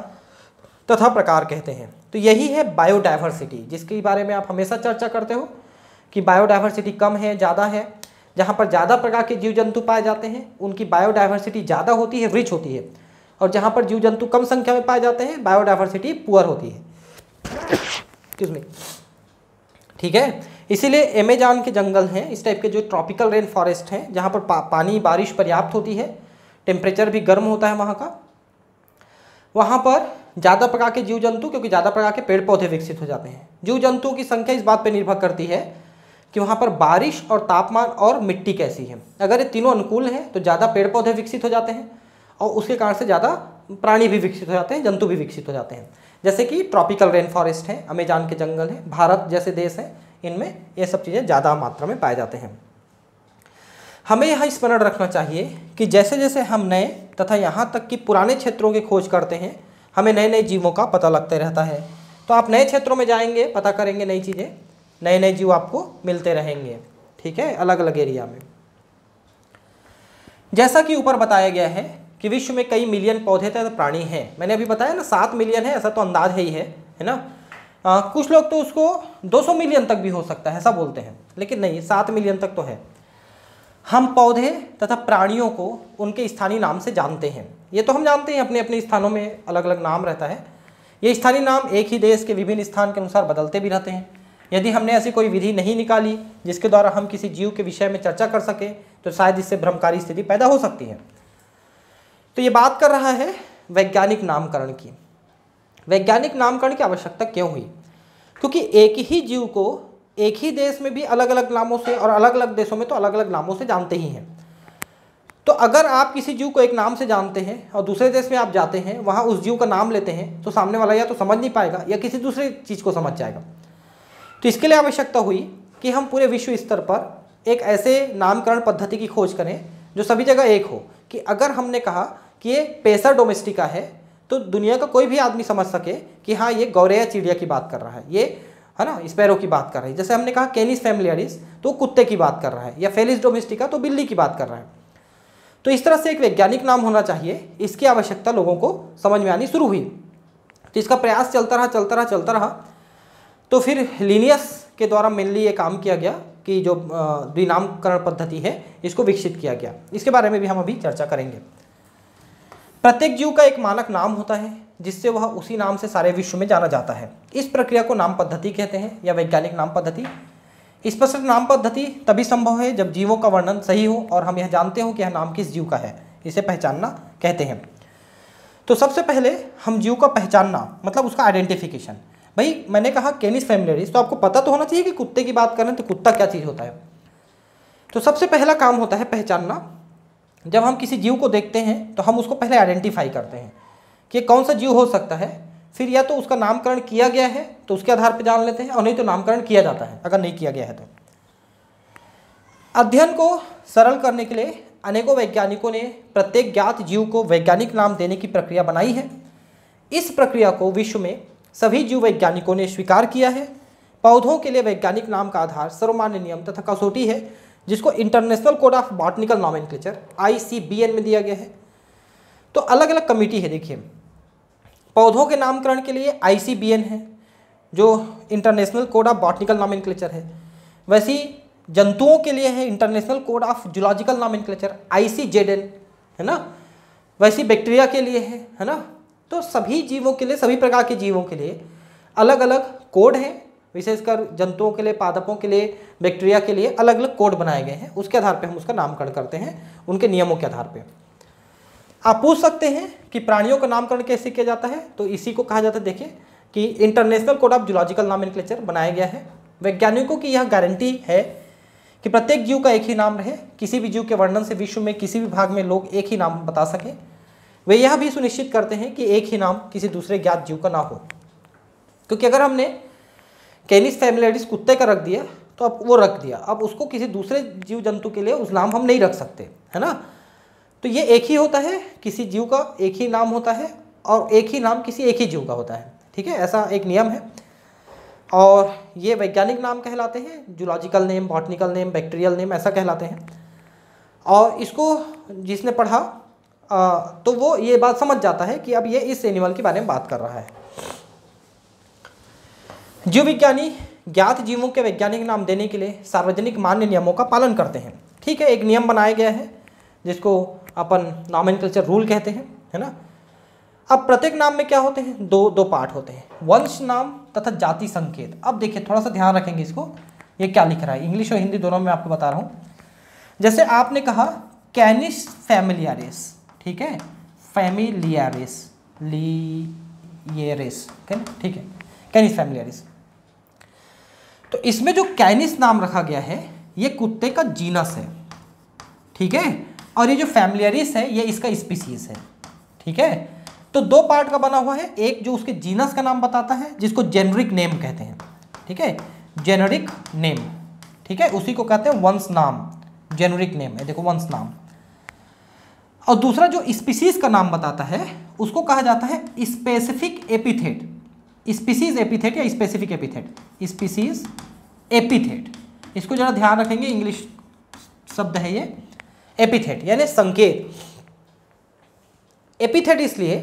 तथा प्रकार कहते हैं तो यही है बायोडाइवर्सिटी जिसके बारे में आप हमेशा चर्चा करते हो कि बायोडाइवर्सिटी कम है ज़्यादा है जहाँ पर ज़्यादा प्रकार के जीव जंतु पाए जाते हैं उनकी बायोडाइवर्सिटी ज़्यादा होती है रिच होती है और जहाँ पर जीव जंतु कम संख्या में पाए जाते हैं बायोडाइवर्सिटी पुअर होती है ठीक है इसीलिए एमेजान के जंगल हैं इस टाइप के जो ट्रॉपिकल रेन फॉरेस्ट हैं जहाँ पर पा, पानी बारिश पर्याप्त होती है टेम्परेचर भी गर्म होता है वहाँ का वहाँ पर ज़्यादा प्रकार के जीव जंतु क्योंकि ज़्यादा प्रकार के पेड़ पौधे विकसित हो जाते हैं जीव जंतुओं की संख्या इस बात पर निर्भर करती है कि वहाँ पर बारिश और तापमान और मिट्टी कैसी है अगर ये तीनों अनुकूल हैं तो ज़्यादा पेड़ पौधे विकसित हो जाते हैं और उसके कारण से ज़्यादा प्राणी भी विकसित हो जाते हैं जंतु भी विकसित हो जाते हैं जैसे कि ट्रॉपिकल रेन फॉरेस्ट है अमेजान के जंगल हैं भारत जैसे देश हैं इनमें ये सब चीज़ें ज़्यादा मात्रा में पाए जाते हैं हमें यह स्मरण रखना चाहिए कि जैसे जैसे हम नए तथा यहाँ तक कि पुराने क्षेत्रों की खोज करते हैं हमें नए नए जीवों का पता लगते रहता है तो आप नए क्षेत्रों में जाएंगे पता करेंगे नई चीज़ें नए नए जीव आपको मिलते रहेंगे ठीक है अलग अलग एरिया में जैसा कि ऊपर बताया गया है कि विश्व में कई मिलियन पौधे तथा तो प्राणी हैं मैंने अभी बताया ना सात मिलियन है ऐसा तो अंदाज है ही है है ना आ, कुछ लोग तो उसको 200 मिलियन तक भी हो सकता है ऐसा बोलते हैं लेकिन नहीं सात मिलियन तक तो है हम पौधे तथा प्राणियों को उनके स्थानीय नाम से जानते हैं ये तो हम जानते हैं अपने अपने स्थानों में अलग अलग नाम रहता है ये स्थानीय नाम एक ही देश के विभिन्न स्थान के अनुसार बदलते भी रहते हैं यदि हमने ऐसी कोई विधि नहीं निकाली जिसके द्वारा हम किसी जीव के विषय में चर्चा कर सकें तो शायद इससे भ्रमकारी स्थिति पैदा हो सकती है तो ये बात कर रहा है वैज्ञानिक नामकरण की वैज्ञानिक नामकरण की आवश्यकता क्यों हुई क्योंकि एक ही जीव को एक ही देश में भी अलग अलग नामों से और अलग अलग देशों में तो अलग अलग नामों से जानते ही हैं तो अगर आप किसी जीव को एक नाम से जानते हैं और दूसरे देश में आप जाते हैं वहाँ उस जीव का नाम लेते हैं तो सामने वाला या तो समझ नहीं पाएगा या किसी दूसरे चीज़ को समझ जाएगा तो इसके लिए आवश्यकता हुई कि हम पूरे विश्व स्तर पर एक ऐसे नामकरण पद्धति की खोज करें जो सभी जगह एक हो कि अगर हमने कहा कि ये पेसा डोमेस्टिका है तो दुनिया का कोई भी आदमी समझ सके कि हाँ ये गौरैया चिड़िया की बात कर रहा है ये है ना स्पैरो की बात कर रहा है जैसे हमने कहा केनिस फैमिलियरिस तो कुत्ते की बात कर रहा है या फेलिस डोमेस्टिका तो बिल्ली की बात कर रहा है तो इस तरह से एक वैज्ञानिक नाम होना चाहिए इसकी आवश्यकता लोगों को समझ में आनी शुरू हुई तो इसका प्रयास चलता रहा चलता रहा चलता रहा तो फिर लीनियस के द्वारा मेनली ये काम किया गया कि जो द्विनामकरण पद्धति है इसको विकसित किया गया इसके बारे में भी हम अभी चर्चा करेंगे प्रत्येक जीव का एक मानक नाम होता है जिससे वह उसी नाम से सारे विश्व में जाना जाता है इस प्रक्रिया को नाम पद्धति कहते हैं या वैज्ञानिक नाम पद्धति स्पष्ट नाम पद्धति तभी संभव है जब जीवों का वर्णन सही हो और हम यह जानते हो कि यह नाम किस जीव का है इसे पहचानना कहते हैं तो सबसे पहले हम जीव का पहचानना मतलब उसका आइडेंटिफिकेशन भाई मैंने कहा केनिस फैमिलरीज तो आपको पता तो होना चाहिए कि कुत्ते की बात करें तो कुत्ता क्या चीज़ होता है तो सबसे पहला काम होता है पहचानना जब हम किसी जीव को देखते हैं तो हम उसको पहले आइडेंटिफाई करते हैं कि कौन सा जीव हो सकता है फिर या तो उसका नामकरण किया गया है तो उसके आधार पर जान लेते हैं और नहीं तो नामकरण किया जाता है अगर नहीं किया गया है तो अध्ययन को सरल करने के लिए अनेकों वैज्ञानिकों ने प्रत्येक ज्ञात जीव को वैज्ञानिक नाम देने की प्रक्रिया बनाई है इस प्रक्रिया को विश्व में सभी जीव वैज्ञानिकों ने स्वीकार किया है पौधों के लिए वैज्ञानिक नाम का आधार सर्वमान्य नियम तथा कसौटी है जिसको international code of botanical nomenclature में दिया गया है तो अलग अलग कमेटी है देखिए पौधों के नामकरण के लिए आई है जो इंटरनेशनल कोड ऑफ बॉटनिकल नामिन है वैसी जंतुओं के लिए है international code of zoological nomenclature है ना वैसी बैक्टीरिया के लिए है है ना तो सभी जीवों के लिए सभी प्रकार के जीवों के लिए अलग अलग कोड हैं विशेषकर तो जंतुओं के लिए पादपों के लिए बैक्टीरिया के लिए अलग अलग कोड बनाए गए हैं उसके आधार पर हम उसका नामकरण करते हैं उनके नियमों के आधार पर आप पूछ सकते हैं कि प्राणियों का नामकरण कैसे किया जाता है तो इसी को कहा जाता है देखिए कि इंटरनेशनल कोड ऑफ जूलॉजिकल नाम बनाया गया है वैज्ञानिकों की यह गारंटी है कि प्रत्येक जीव का एक ही नाम रहे किसी भी जीव के वर्णन से विश्व में किसी भी भाग में लोग एक ही नाम बता सकें वे यह भी सुनिश्चित करते हैं कि एक ही नाम किसी दूसरे ज्ञात जीव का ना हो क्योंकि अगर हमने कैनिस फैमिलिस कुत्ते का रख दिया तो अब वो रख दिया अब उसको किसी दूसरे जीव जंतु के लिए उस नाम हम नहीं रख सकते है ना तो ये एक ही होता है किसी जीव का एक ही नाम होता है और एक ही नाम किसी एक ही जीव का होता है ठीक है ऐसा एक नियम है और ये वैज्ञानिक नाम कहलाते हैं zoological name botanical name bacterial name ऐसा कहलाते हैं और इसको जिसने पढ़ा आ, तो वो ये बात समझ जाता है कि अब ये इस एनिमल के बारे में बात कर रहा है जीव विज्ञानी ज्ञात जीवों के वैज्ञानिक नाम देने के लिए सार्वजनिक मान्य नियमों का पालन करते हैं ठीक है एक नियम बनाया गया है जिसको अपन नाम कल्चर रूल कहते हैं है ना अब प्रत्येक नाम में क्या होते हैं दो दो पार्ट होते हैं वंश नाम तथा जाति संकेत अब देखिए थोड़ा सा ध्यान रखेंगे इसको ये क्या लिख रहा है इंग्लिश और हिंदी दोनों में आपको बता रहा हूँ जैसे आपने कहा कैनिस फैमिलियरिस ठीक है फैमिलियारिस ली ये ठीक है कैनिस फैमिलियरिस तो इसमें जो कैनिस नाम रखा गया है ये कुत्ते का जीनस है ठीक है और ये जो फैमिलियरिस है ये इसका स्पीसीज है ठीक है तो दो पार्ट का बना हुआ है एक जो उसके जीनस का नाम बताता है जिसको जेनरिक नेम कहते हैं ठीक है जेनरिक नेम ठीक है उसी को कहते हैं वंस नाम जेनरिक नेम है देखो वंस नाम और दूसरा जो स्पीसीज का नाम बताता है उसको कहा जाता है स्पेसिफिक एपिथेट स्पीसीज एपिथेट या स्पेसिफिक एपिथेट स्पीसीज एपिथेट इसको जरा ध्यान रखेंगे इंग्लिश शब्द है ये एपिथेट यानी संकेत एपिथेट इसलिए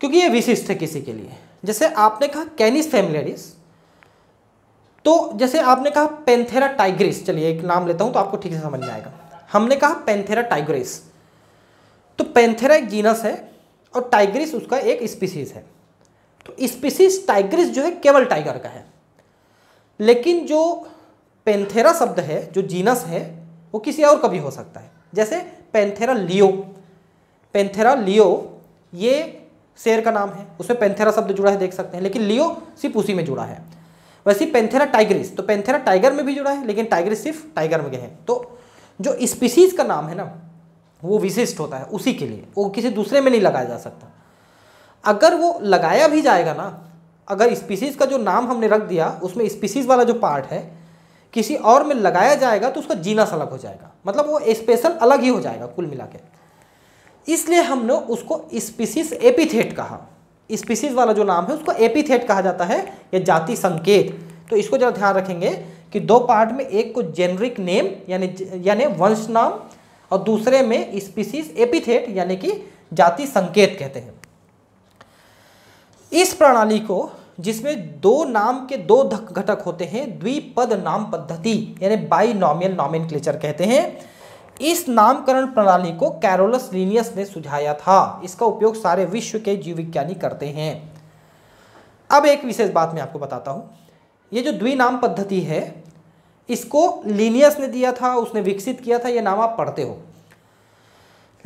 क्योंकि ये विशिष्ट है किसी के लिए जैसे आपने कहा कैनिस फैमिलिस तो जैसे आपने कहा पेंथेरा टाइग्रिस चलिए एक नाम लेता हूं तो आपको ठीक से समझ में आएगा हमने कहा पेंथेरा टाइग्रिस तो पेंथेरा एक जीनस है और टाइग्रिस उसका एक स्पीसीज है तो स्पीसीज टाइग्रिस जो है केवल टाइगर का है लेकिन जो पेंथेरा शब्द है जो जीनस है वो किसी और का भी हो सकता है जैसे पेंथेरा लियो पेंथेरा लियो ये शेर का नाम है उसमें पेंथेरा शब्द जुड़ा है देख सकते हैं लेकिन लियो सिर्फ उसी में जुड़ा है वैसे पेंथेरा टाइग्रिस तो पेंथेरा टाइगर में भी जुड़ा है लेकिन टाइग्रिस सिर्फ टाइगर में गए हैं तो जो स्पीसीज का नाम है ना वो विशिष्ट होता है उसी के लिए वो किसी दूसरे में नहीं लगाया जा सकता अगर वो लगाया भी जाएगा ना अगर स्पीसीज का जो नाम हमने रख दिया उसमें स्पीसीज वाला जो पार्ट है किसी और में लगाया जाएगा तो उसका जीनस अलग हो जाएगा मतलब वो स्पेशल अलग ही हो जाएगा कुल मिला के इसलिए हमने उसको स्पीसीज एपिथेट कहा स्पीसीज वाला जो नाम है उसको एपिथेट कहा जाता है या जाति संकेत तो इसको जरा ध्यान रखेंगे कि दो पार्ट में एक को जेनरिक नेम यानी यानी वंश नाम और दूसरे में स्पीसीज एपिथेट यानी कि जाति संकेत कहते हैं इस प्रणाली को जिसमें दो नाम के दो घटक होते हैं द्विपद नाम पद्धति यानी बाई नॉमियल नॉमिन कहते हैं इस नामकरण प्रणाली को कैरोलस लीनियस ने सुझाया था इसका उपयोग सारे विश्व के जीव विज्ञानी करते हैं अब एक विशेष बात मैं आपको बताता हूँ ये जो द्विनाम पद्धति है इसको लीनियस ने दिया था उसने विकसित किया था ये नाम आप पढ़ते हो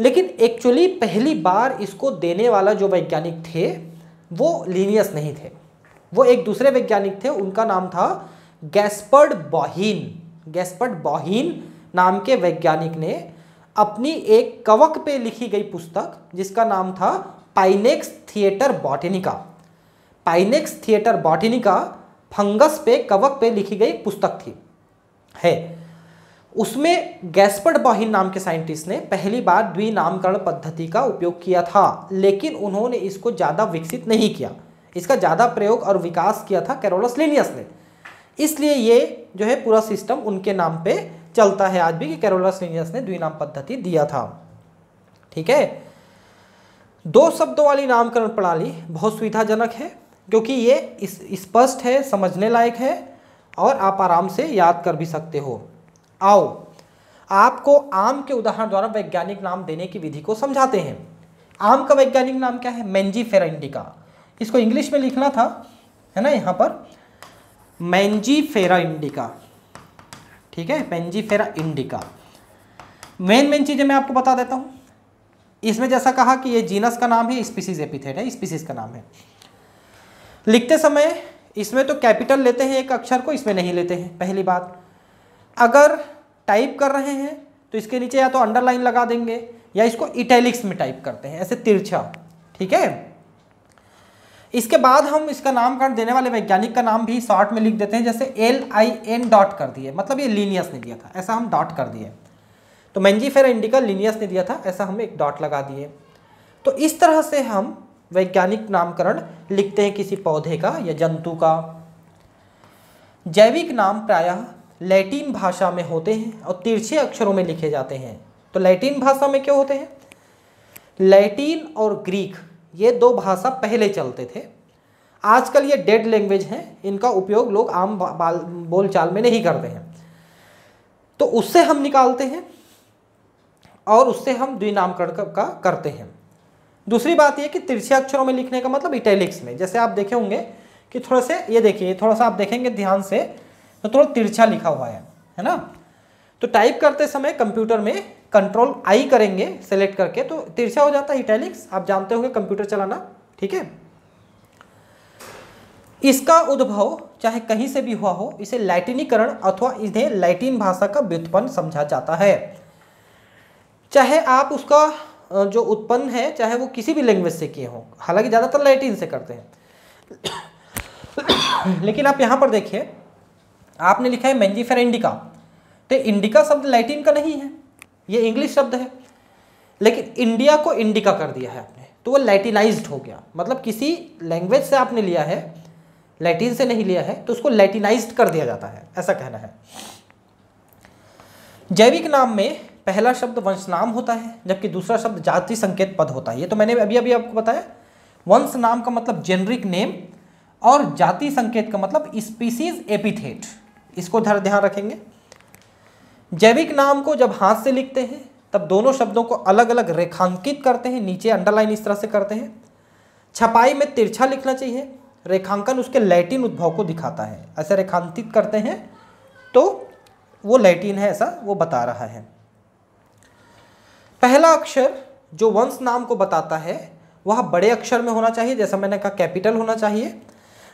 लेकिन एक्चुअली पहली बार इसको देने वाला जो वैज्ञानिक थे वो लीनियस नहीं थे वो एक दूसरे वैज्ञानिक थे उनका नाम था गैस्पर्ड बॉहीन गैस्पर्ड बॉहीन नाम के वैज्ञानिक ने अपनी एक कवक पे लिखी गई पुस्तक जिसका नाम था Pinax theatri botanici Pinax theatri botanici fungus पे कवक पे लिखी गई पुस्तक थी है उसमें गैसपर्ड बॉहिन नाम के साइंटिस्ट ने पहली बार द्विनामकरण पद्धति का उपयोग किया था लेकिन उन्होंने इसको ज़्यादा विकसित नहीं किया इसका ज़्यादा प्रयोग और विकास किया था कैरोलस लिनियस ने इसलिए ये जो है पूरा सिस्टम उनके नाम पे चलता है आज भी कि कैरोलस लिनियस ने द्विनाम पद्धति दिया था ठीक है दो शब्दों वाली नामकरण प्रणाली बहुत सुविधाजनक है क्योंकि ये स्पष्ट है समझने लायक है और आप आराम से याद कर भी सकते हो आओ आपको आम के उदाहरण द्वारा वैज्ञानिक नाम देने की विधि को समझाते हैं आम का वैज्ञानिक नाम क्या है मैंजी फेराइंडिका इसको इंग्लिश में लिखना था है ना यहाँ पर मैंजी फेरा इंडिका ठीक है मैंजी फेरा इंडिका मेन मेन चीज़ें मैं आपको बता देता हूँ इसमें जैसा कहा कि ये जीनस का नाम है स्पीसीज एपिथेट है स्पीसीज का नाम है लिखते समय इसमें तो कैपिटल लेते हैं एक अक्षर को इसमें नहीं लेते हैं पहली बात अगर टाइप कर रहे हैं तो इसके नीचे या तो अंडरलाइन लगा देंगे या इसको इटैलिक्स में टाइप करते हैं ऐसे तिरछा ठीक है इसके बाद हम इसका नामकरण देने वाले वैज्ञानिक का नाम भी शॉर्ट में लिख देते हैं जैसे एल आई एन डॉट कर दिए मतलब ये लीनियस ने दिया था ऐसा हम डॉट कर दिए तो मैंजी फेरा इंडिका लीनियस ने दिया था ऐसा हम एक डॉट लगा दिए तो इस तरह से हम वैज्ञानिक नामकरण लिखते हैं किसी पौधे का या जंतु का जैविक नाम प्रायः लैटिन भाषा में होते हैं और तिरछे अक्षरों में लिखे जाते हैं तो लैटिन भाषा में क्या होते हैं लैटिन और ग्रीक ये दो भाषा पहले चलते थे आजकल ये डेड लैंग्वेज हैं इनका उपयोग लोग आम बोलचाल में नहीं करते हैं तो उससे हम निकालते हैं और उससे हम द्विनामकरण का करते हैं दूसरी बात यह कि तिरछे अक्षरों में लिखने का मतलब इटैलिक्स में जैसे आप देखे होंगे कि थोड़े से ये देखिए थोड़ा सा आप देखेंगे ध्यान से तो थोड़ा तिरछा लिखा हुआ है है ना तो टाइप करते समय कंप्यूटर में कंट्रोल आई करेंगे सेलेक्ट करके तो तिरछा हो जाता है इटैलिक्स आप जानते होंगे कंप्यूटर चलाना ठीक है इसका उद्भव चाहे कहीं से भी हुआ हो इसे लैटिनीकरण अथवा इन्हें लैटिन भाषा का व्युत्पन्न समझा जाता है चाहे आप उसका जो उत्पन्न है चाहे वो किसी भी लैंग्वेज से किए हों हालांकि ज़्यादातर लैटिन से करते हैं लेकिन आप यहाँ पर देखिए आपने लिखा है मैंजीफेरा इंडिका तो इंडिका शब्द लैटिन का नहीं है ये इंग्लिश शब्द है लेकिन इंडिया को इंडिका कर दिया है आपने तो वो लैटिनाइज्ड हो गया मतलब किसी लैंग्वेज से आपने लिया है लैटिन से नहीं लिया है तो उसको लैटिनाइज्ड कर दिया जाता है ऐसा कहना है जैविक नाम में पहला शब्द वंशनाम होता है जबकि दूसरा शब्द जाति संकेत पद होता है ये तो मैंने अभी अभी आपको बताया वंश नाम का मतलब जेनरिक नेम और जाति संकेत का मतलब स्पीसीज एपिथेट इसको ध्यान रखेंगे जैविक नाम को जब हाथ से लिखते हैं तब दोनों शब्दों को अलग अलग रेखांकित करते हैं नीचे अंडरलाइन इस तरह से करते हैं छपाई में तिरछा लिखना चाहिए रेखांकन उसके लैटिन उद्भव को दिखाता है ऐसे रेखांकित करते हैं तो वो लैटिन है ऐसा वो बता रहा है पहला अक्षर जो वंश नाम को बताता है वह बड़े अक्षर में होना चाहिए जैसा मैंने कहा कैपिटल होना चाहिए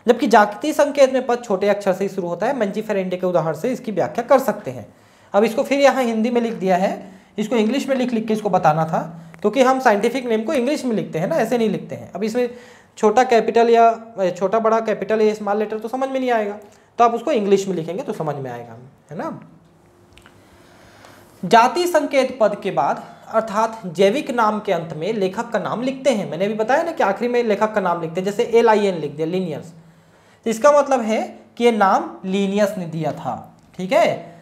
जबकि जाति संकेत में पद छोटे अक्षर से ही शुरू होता है मंजी फेरेंडे के उदाहरण से इसकी व्याख्या कर सकते हैं अब इसको फिर यहाँ हिंदी में लिख दिया है इसको इंग्लिश में लिख लिख के इसको बताना था क्योंकि हम साइंटिफिक नेम को इंग्लिश में लिखते हैं ना ऐसे नहीं लिखते हैं अब इसमें छोटा कैपिटल या छोटा बड़ा कैपिटल या स्मॉल लेटर तो समझ में नहीं आएगा तो आप उसको इंग्लिश में लिखेंगे तो समझ में आएगा है ना जाति संकेत पद के बाद अर्थात जैविक नाम के अंत में लेखक का नाम लिखते हैं मैंने अभी बताया ना कि आखिरी में लेखक का नाम लिखते हैं जैसे एल आई एन लिख दिया लिनियर्स तो इसका मतलब है कि ये नाम लीनियस ने दिया था ठीक है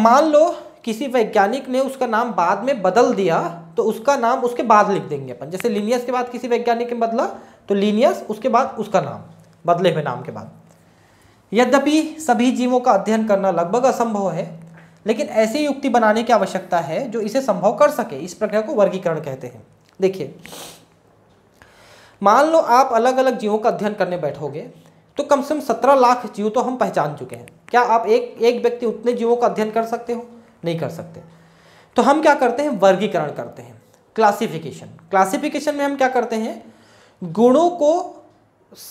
मान लो किसी वैज्ञानिक ने उसका नाम बाद में बदल दिया तो उसका नाम उसके बाद लिख देंगे अपन जैसे लीनियस के बाद किसी वैज्ञानिक ने बदला तो लीनियस उसके बाद उसका नाम बदले हुए नाम के बाद यद्यपि सभी जीवों का अध्ययन करना लगभग असंभव है लेकिन ऐसी युक्ति बनाने की आवश्यकता है जो इसे संभव कर सके इस प्रक्रिया को वर्गीकरण कहते हैं देखिए मान लो आप अलग अलग जीवों का अध्ययन करने बैठोगे तो कम से कम सत्रह लाख जीव तो हम पहचान चुके हैं क्या आप एक एक व्यक्ति उतने जीवों का अध्ययन कर सकते हो नहीं कर सकते तो हम क्या करते हैं वर्गीकरण करते हैं क्लासिफिकेशन क्लासिफिकेशन में हम क्या करते हैं गुणों को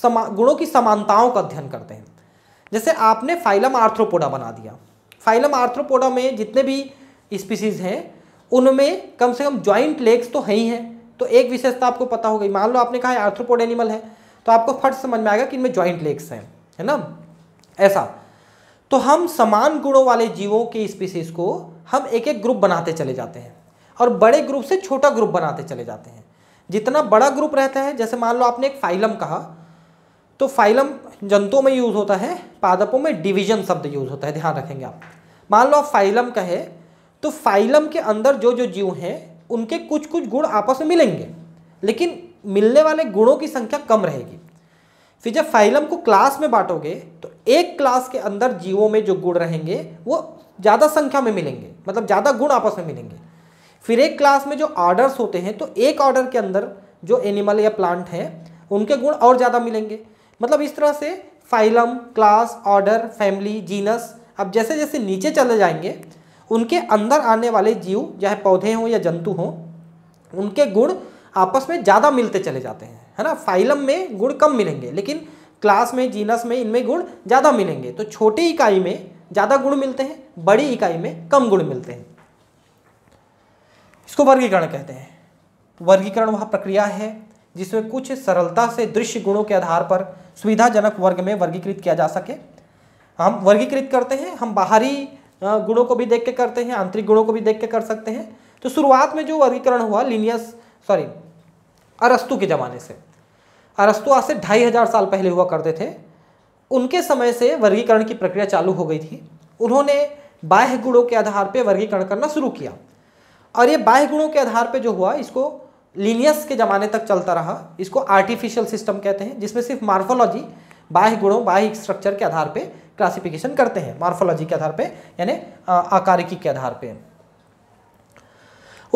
समा गुणों की समानताओं का अध्ययन करते हैं जैसे आपने फाइलम आर्थ्रोपोडा बना दिया फाइलम आर्थ्रोपोडा में जितने भी स्पीसीज हैं उनमें कम से कम ज्वाइंट लेग्स तो है ही हैं तो एक विशेषता आपको पता हो गई मान लो आपने कहा आर्थ्रोपोड एनिमल है तो आपको फर्स्ट समझ में आएगा कि इनमें ज्वाइंट लेग्स हैं है ना ऐसा तो हम समान गुणों वाले जीवों की स्पीसीज को हम एक एक ग्रुप बनाते चले जाते हैं और बड़े ग्रुप से छोटा ग्रुप बनाते चले जाते हैं जितना बड़ा ग्रुप रहता है जैसे मान लो आपने एक फाइलम कहा तो फाइलम जंतुओं में यूज़ होता है पादपों में डिवीजन शब्द यूज़ होता है ध्यान रखेंगे आप मान लो आप फाइलम कहे तो फाइलम के अंदर जो जो जीव हैं उनके कुछ कुछ गुण आपस में मिलेंगे लेकिन मिलने वाले गुणों की संख्या कम रहेगी फिर जब फाइलम को क्लास में बांटोगे तो एक क्लास के अंदर जीवों में जो गुण रहेंगे वो ज़्यादा संख्या में मिलेंगे मतलब ज़्यादा गुण आपस में मिलेंगे फिर एक क्लास में जो ऑर्डर्स होते हैं तो एक ऑर्डर के अंदर जो एनिमल या प्लांट हैं उनके गुण और ज़्यादा मिलेंगे मतलब इस तरह से phylum class order family genus अब जैसे जैसे नीचे चले जाएंगे उनके अंदर आने वाले जीव चाहे पौधे हों या जंतु हों उनके गुण आपस में ज़्यादा मिलते चले जाते हैं है ना फाइलम में गुण कम मिलेंगे लेकिन क्लास में जीनस में इनमें गुण ज़्यादा मिलेंगे तो छोटी इकाई में ज़्यादा गुण मिलते हैं बड़ी इकाई में कम गुण मिलते हैं इसको वर्गीकरण कहते हैं वर्गीकरण वह प्रक्रिया है जिसमें कुछ सरलता से दृश्य गुणों के आधार पर सुविधाजनक वर्ग में वर्गीकृत किया जा सके हम वर्गीकृत करते हैं हम बाहरी गुणों को भी देख के करते हैं आंतरिक गुणों को भी देख के कर सकते हैं तो शुरुआत में जो वर्गीकरण हुआ लीनियस सॉरी अरस्तु के ज़माने से अरस्तु आज से ढाई हज़ार साल पहले हुआ करते थे उनके समय से वर्गीकरण की प्रक्रिया चालू हो गई थी उन्होंने बाह्य गुणों के आधार पर वर्गीकरण करना शुरू किया और ये बाह्य गुणों के आधार पर जो हुआ इसको लीनियस के ज़माने तक चलता रहा इसको आर्टिफिशियल सिस्टम कहते हैं जिसमें सिर्फ मार्फोलॉजी बाह्य गुणों बाह्य स्ट्रक्चर के आधार पर क्लासिफिकेशन करते हैं मार्फोलॉजी के आधार पर यानी आकारिकी के आधार पर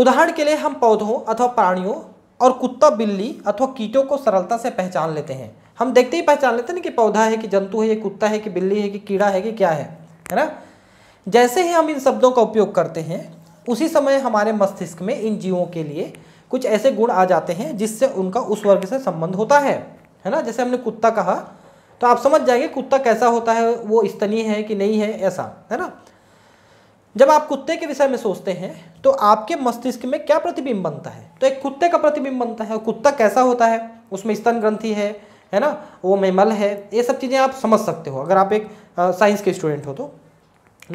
उदाहरण के लिए हम पौधों अथवा प्राणियों और कुत्ता बिल्ली अथवा कीटों को सरलता से पहचान लेते हैं हम देखते ही पहचान लेते हैं कि पौधा है कि जंतु है ये कुत्ता है कि बिल्ली है कि कीड़ा है कि क्या है है ना जैसे ही हम इन शब्दों का उपयोग करते हैं उसी समय हमारे मस्तिष्क में इन जीवों के लिए कुछ ऐसे गुण आ जाते हैं जिससे उनका उस वर्ग से संबंध होता है है ना जैसे हमने कुत्ता कहा तो आप समझ जाएंगे कुत्ता कैसा होता है वो स्तनीय है कि नहीं है ऐसा है ना जब आप कुत्ते के विषय में सोचते हैं तो आपके मस्तिष्क में क्या प्रतिबिंब बनता है तो एक कुत्ते का प्रतिबिंब बनता है और कुत्ता कैसा होता है उसमें स्तन ग्रंथि है है ना वो मेमल है ये सब चीज़ें आप समझ सकते हो अगर आप एक साइंस के स्टूडेंट हो तो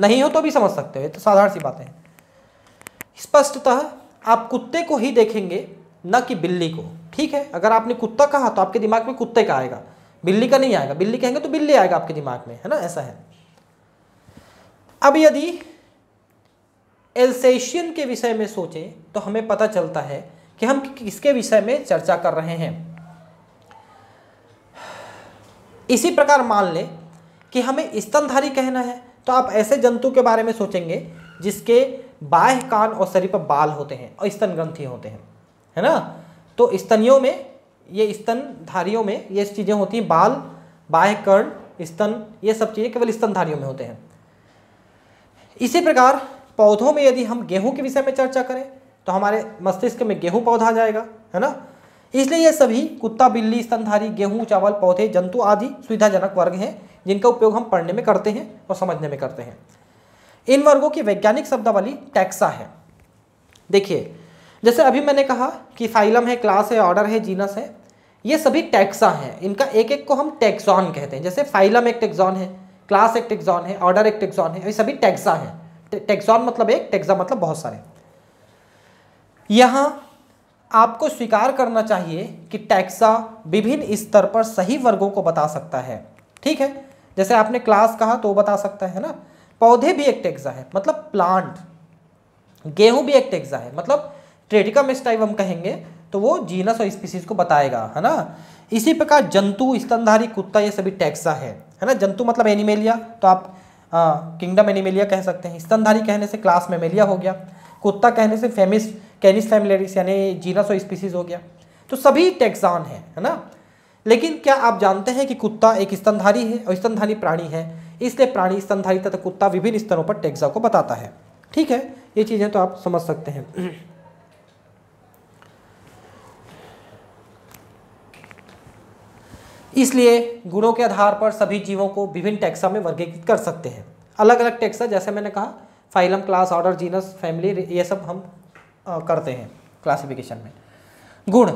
नहीं हो तो भी समझ सकते हो ये तो साधारण सी बातें हैं स्पष्टतः आप कुत्ते को ही देखेंगे न कि बिल्ली को ठीक है अगर आपने कुत्ता कहा तो आपके दिमाग में कुत्ते का आएगा बिल्ली का नहीं आएगा बिल्ली कहेंगे तो बिल्ली आएगा आपके दिमाग में है ना ऐसा है अब यदि एल्सेशियन के विषय में सोचें तो हमें पता चलता है कि हम किसके विषय में चर्चा कर रहे हैं इसी प्रकार मान लें कि हमें स्तनधारी कहना है तो आप ऐसे जंतु के बारे में सोचेंगे जिसके बाह्य कान और शरीर पर बाल होते हैं और स्तन ग्रंथि होते हैं है ना तो स्तनियों में ये स्तनधारियों में ये चीज़ें होती हैं बाल बाह्य कर्ण स्तन ये सब चीज़ें केवल स्तनधारियों में होते हैं इसी प्रकार पौधों में यदि हम गेहूं के विषय में चर्चा करें तो हमारे मस्तिष्क में गेहूं पौधा आ जाएगा है ना इसलिए ये सभी कुत्ता बिल्ली स्तनधारी गेहूं चावल पौधे जंतु आदि सुविधाजनक वर्ग हैं जिनका उपयोग हम पढ़ने में करते हैं और समझने में करते हैं इन वर्गों की वैज्ञानिक शब्दावली टैक्सा है देखिए जैसे अभी मैंने कहा कि फाइलम है क्लास है ऑर्डर है जीनस है ये सभी टैक्सा हैं इनका एक एक को हम टैक्सॉन कहते हैं जैसे फाइलम एक टेक्सॉन है क्लास एक टेक्सॉन है ऑर्डर एक टेक्सॉन है ये सभी टैक्सा हैं टेक्सॉन मतलब एक टेक्सा मतलब बहुत सारे यहां आपको स्वीकार करना चाहिए कि टैक्सा विभिन्न स्तर पर सही वर्गों को बता सकता है ठीक है जैसे आपने क्लास कहा तो बता सकता है ना पौधे भी एक टैक्सा है मतलब प्लांट गेहूं भी एक टैक्सा है मतलब ट्रेडिकम स्टाइव हम कहेंगे तो वो जीनस और स्पीसीज को बताएगा है ना इसी प्रकार जंतु स्तनधारी कुत्ता ये सभी टैक्सा है है ना जंतु मतलब एनिमेलिया तो आप किंगडम हाँ, एनिमेलिया कह सकते हैं स्तनधारी कहने से क्लास मेमेलिया हो गया कुत्ता कहने से फेमिस कैनिस फैमिलरिस यानी जीनस और स्पीसीज हो गया तो सभी टेक्सान हैं है ना लेकिन क्या आप जानते हैं कि कुत्ता एक स्तनधारी है और स्तनधारी प्राणी है इसलिए प्राणी स्तनधारी तथा कुत्ता विभिन्न स्तरों पर टेक्सा को बताता है ठीक है ये चीज़ें तो आप समझ सकते हैं इसलिए गुणों के आधार पर सभी जीवों को विभिन्न टैक्सा में वर्गीकृत कर सकते हैं अलग अलग टैक्सा जैसे मैंने कहा phylum class order genus family ये सब हम आ, करते हैं क्लासिफिकेशन में गुण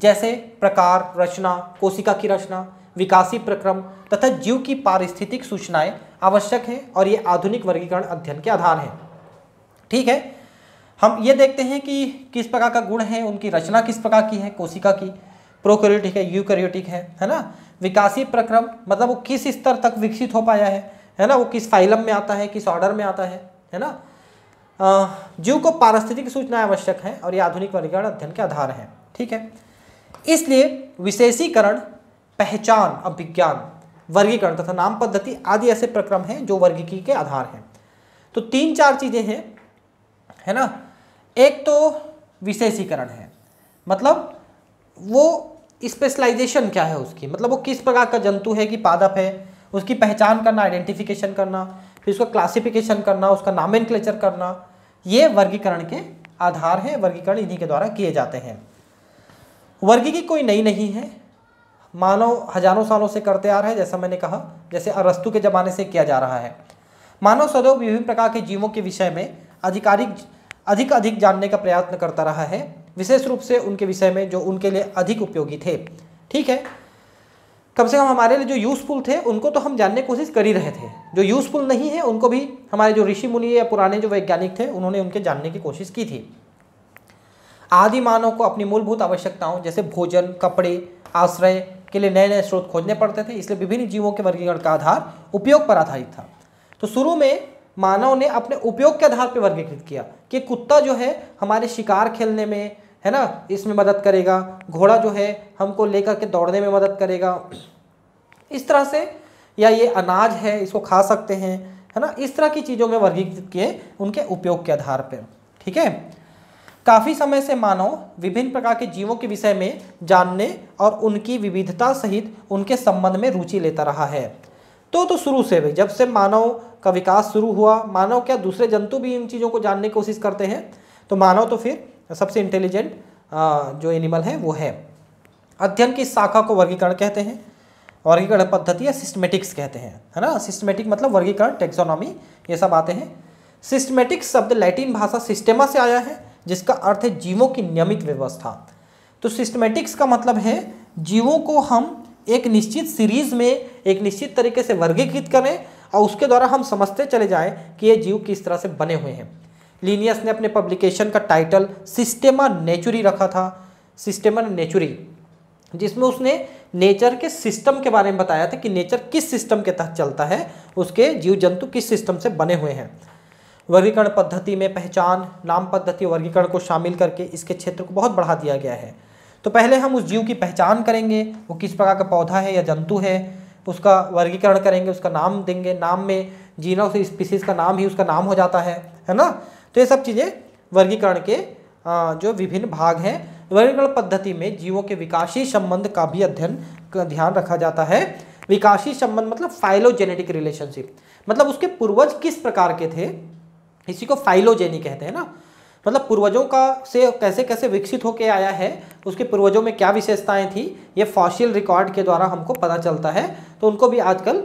जैसे प्रकार रचना कोशिका की रचना विकासी प्रक्रम तथा जीव की पारिस्थितिक सूचनाएं आवश्यक हैं और ये आधुनिक वर्गीकरण अध्ययन के आधार हैं ठीक है हम ये देखते हैं कि किस प्रकार का गुण है उनकी रचना किस प्रकार की है कोशिका की प्रोकैरियोटिक है यूकैरियोटिक है है ना विकासी प्रक्रम मतलब वो किस स्तर तक विकसित हो पाया है है ना वो किस फाइलम में आता है किस ऑर्डर में आता है है ना जीव को पारिस्थितिक सूचना आवश्यक है और ये आधुनिक वर्गीकरण अध्ययन के आधार है ठीक है इसलिए विशेषीकरण पहचान और विज्ञान वर्गीकरण तथा नाम पद्धति आदि ऐसे प्रक्रम हैं जो वर्गीकी के आधार हैं तो तीन चार चीज़ें हैं है ना एक तो विशेषीकरण है मतलब वो स्पेशलाइजेशन क्या है उसकी मतलब वो किस प्रकार का जंतु है कि पादप है उसकी पहचान करना आइडेंटिफिकेशन करना फिर उसका क्लासिफिकेशन करना उसका नामेन करना ये वर्गीकरण के आधार है वर्गीकरण इन्हीं के द्वारा किए जाते हैं वर्गी की कोई नई नहीं है मानव हजारों सालों से करते आ रहा है जैसा मैंने कहा जैसे अरस्तु के ज़माने से किया जा रहा है मानव सदैव विभिन्न प्रकार के जीवों के विषय में आधिकारिक अधिक अधिक जानने का प्रयत्न करता रहा है विशेष रूप से उनके विषय में जो उनके लिए अधिक उपयोगी थे ठीक है कम से कम हमारे लिए जो यूज़फुल थे उनको तो हम जानने की कोशिश कर ही रहे थे जो यूज़फुल नहीं है उनको भी हमारे जो ऋषि मुनि या पुराने जो वैज्ञानिक थे उन्होंने उनके जानने की कोशिश की थी आदि मानव को अपनी मूलभूत आवश्यकताओं जैसे भोजन कपड़े आश्रय के लिए नए नए स्रोत खोजने पड़ते थे इसलिए विभिन्न जीवों के वर्गीकरण का आधार उपयोग पर आधारित था तो शुरू में मानव ने अपने उपयोग के आधार पर वर्गीकृत किया कि कुत्ता जो है हमारे शिकार खेलने में है ना इसमें मदद करेगा घोड़ा जो है हमको लेकर के दौड़ने में मदद करेगा इस तरह से या ये अनाज है इसको खा सकते हैं है ना इस तरह की चीज़ों में वर्गीकृत किए उनके उपयोग के आधार पर ठीक है काफ़ी समय से मानव विभिन्न प्रकार के जीवों के विषय में जानने और उनकी विविधता सहित उनके संबंध में रुचि लेता रहा है तो तो शुरू से भाई जब से मानव का विकास शुरू हुआ मानव क्या दूसरे जंतु भी इन चीज़ों को जानने की कोशिश करते हैं तो मानव तो फिर सबसे इंटेलिजेंट जो एनिमल है वो है अध्ययन की शाखा को वर्गीकरण कहते हैं वर्गीकरण पद्धति या सिस्टमेटिक्स कहते हैं है ना सिस्टमेटिक मतलब वर्गीकरण टेक्सोनॉमी ये सब आते हैं सिस्टमेटिक शब्द लैटिन भाषा सिस्टेमा से आया है जिसका अर्थ है जीवों की नियमित व्यवस्था तो सिस्टमेटिक्स का मतलब है जीवों को हम एक निश्चित सीरीज में एक निश्चित तरीके से वर्गीकृत करें और उसके द्वारा हम समझते चले जाएं कि ये जीव किस तरह से बने हुए हैं लीनियस ने अपने पब्लिकेशन का टाइटल सिस्टेमा नेचुरी रखा था सिस्टेमा नेचुरी जिसमें उसने नेचर के सिस्टम के बारे में बताया था कि नेचर किस सिस्टम के तहत चलता है उसके जीव जंतु किस सिस्टम से बने हुए हैं वर्गीकरण पद्धति में पहचान नाम पद्धति वर्गीकरण को शामिल करके इसके क्षेत्र को बहुत बढ़ा दिया गया है तो पहले हम उस जीव की पहचान करेंगे वो किस प्रकार का पौधा है या जंतु है उसका वर्गीकरण करेंगे उसका नाम देंगे नाम में जीना उस स्पीसीज का नाम ही उसका नाम हो जाता है है ना तो ये सब चीज़ें वर्गीकरण के जो विभिन्न भाग हैं वर्गीकरण पद्धति में जीवों के विकासी संबंध का भी अध्ययन ध्यान रखा जाता है विकासी संबंध मतलब फाइलोजेनेटिक रिलेशनशिप मतलब उसके पूर्वज किस प्रकार के थे इसी को फाइलोजेनी कहते हैं ना मतलब पूर्वजों का से कैसे कैसे विकसित होके आया है उसके पूर्वजों में क्या विशेषताएं थी ये फॉसिल रिकॉर्ड के द्वारा हमको पता चलता है तो उनको भी आजकल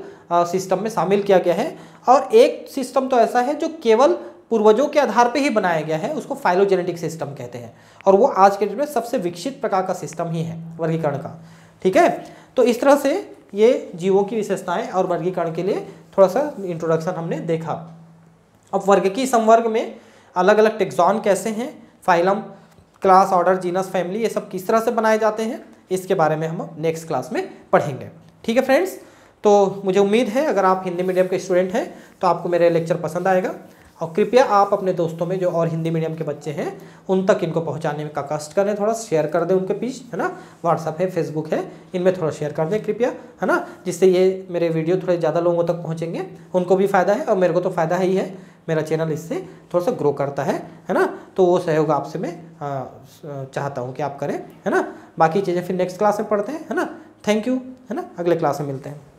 सिस्टम में शामिल किया गया है और एक सिस्टम तो ऐसा है जो केवल पूर्वजों के आधार पे ही बनाया गया है उसको फाइलोजेनेटिक सिस्टम कहते हैं और वो आज के डेट में सबसे विकसित प्रकार का सिस्टम ही है वर्गीकरण का ठीक है तो इस तरह से ये जीवों की विशेषताएं और वर्गीकरण के लिए थोड़ा सा इंट्रोडक्शन हमने देखा अब वर्ग की संवर्ग में अलग अलग टेक्ज़ॉन कैसे हैं phylum class order genus family ये सब किस तरह से बनाए जाते हैं इसके बारे में हम नेक्स्ट क्लास में पढ़ेंगे ठीक है फ्रेंड्स तो मुझे उम्मीद है अगर आप हिंदी मीडियम के स्टूडेंट हैं तो आपको मेरा लेक्चर पसंद आएगा और कृपया आप अपने दोस्तों में जो और हिंदी मीडियम के बच्चे हैं उन तक इनको पहुंचाने में का कष्ट करें थोड़ा शेयर कर दें उनके बीच है ना व्हाट्सअप है फेसबुक है इनमें थोड़ा शेयर कर दें कृपया है ना जिससे ये मेरे वीडियो थोड़े ज़्यादा लोगों तक पहुँचेंगे उनको भी फ़ायदा है और मेरे को तो फ़ायदा ही है मेरा चैनल इससे थोड़ा सा ग्रो करता है है ना तो वो सहयोग आपसे मैं चाहता हूँ कि आप करें है ना बाकी चीज़ें फिर नेक्स्ट क्लास में पढ़ते हैं है ना थैंक यू है ना अगले क्लास में मिलते हैं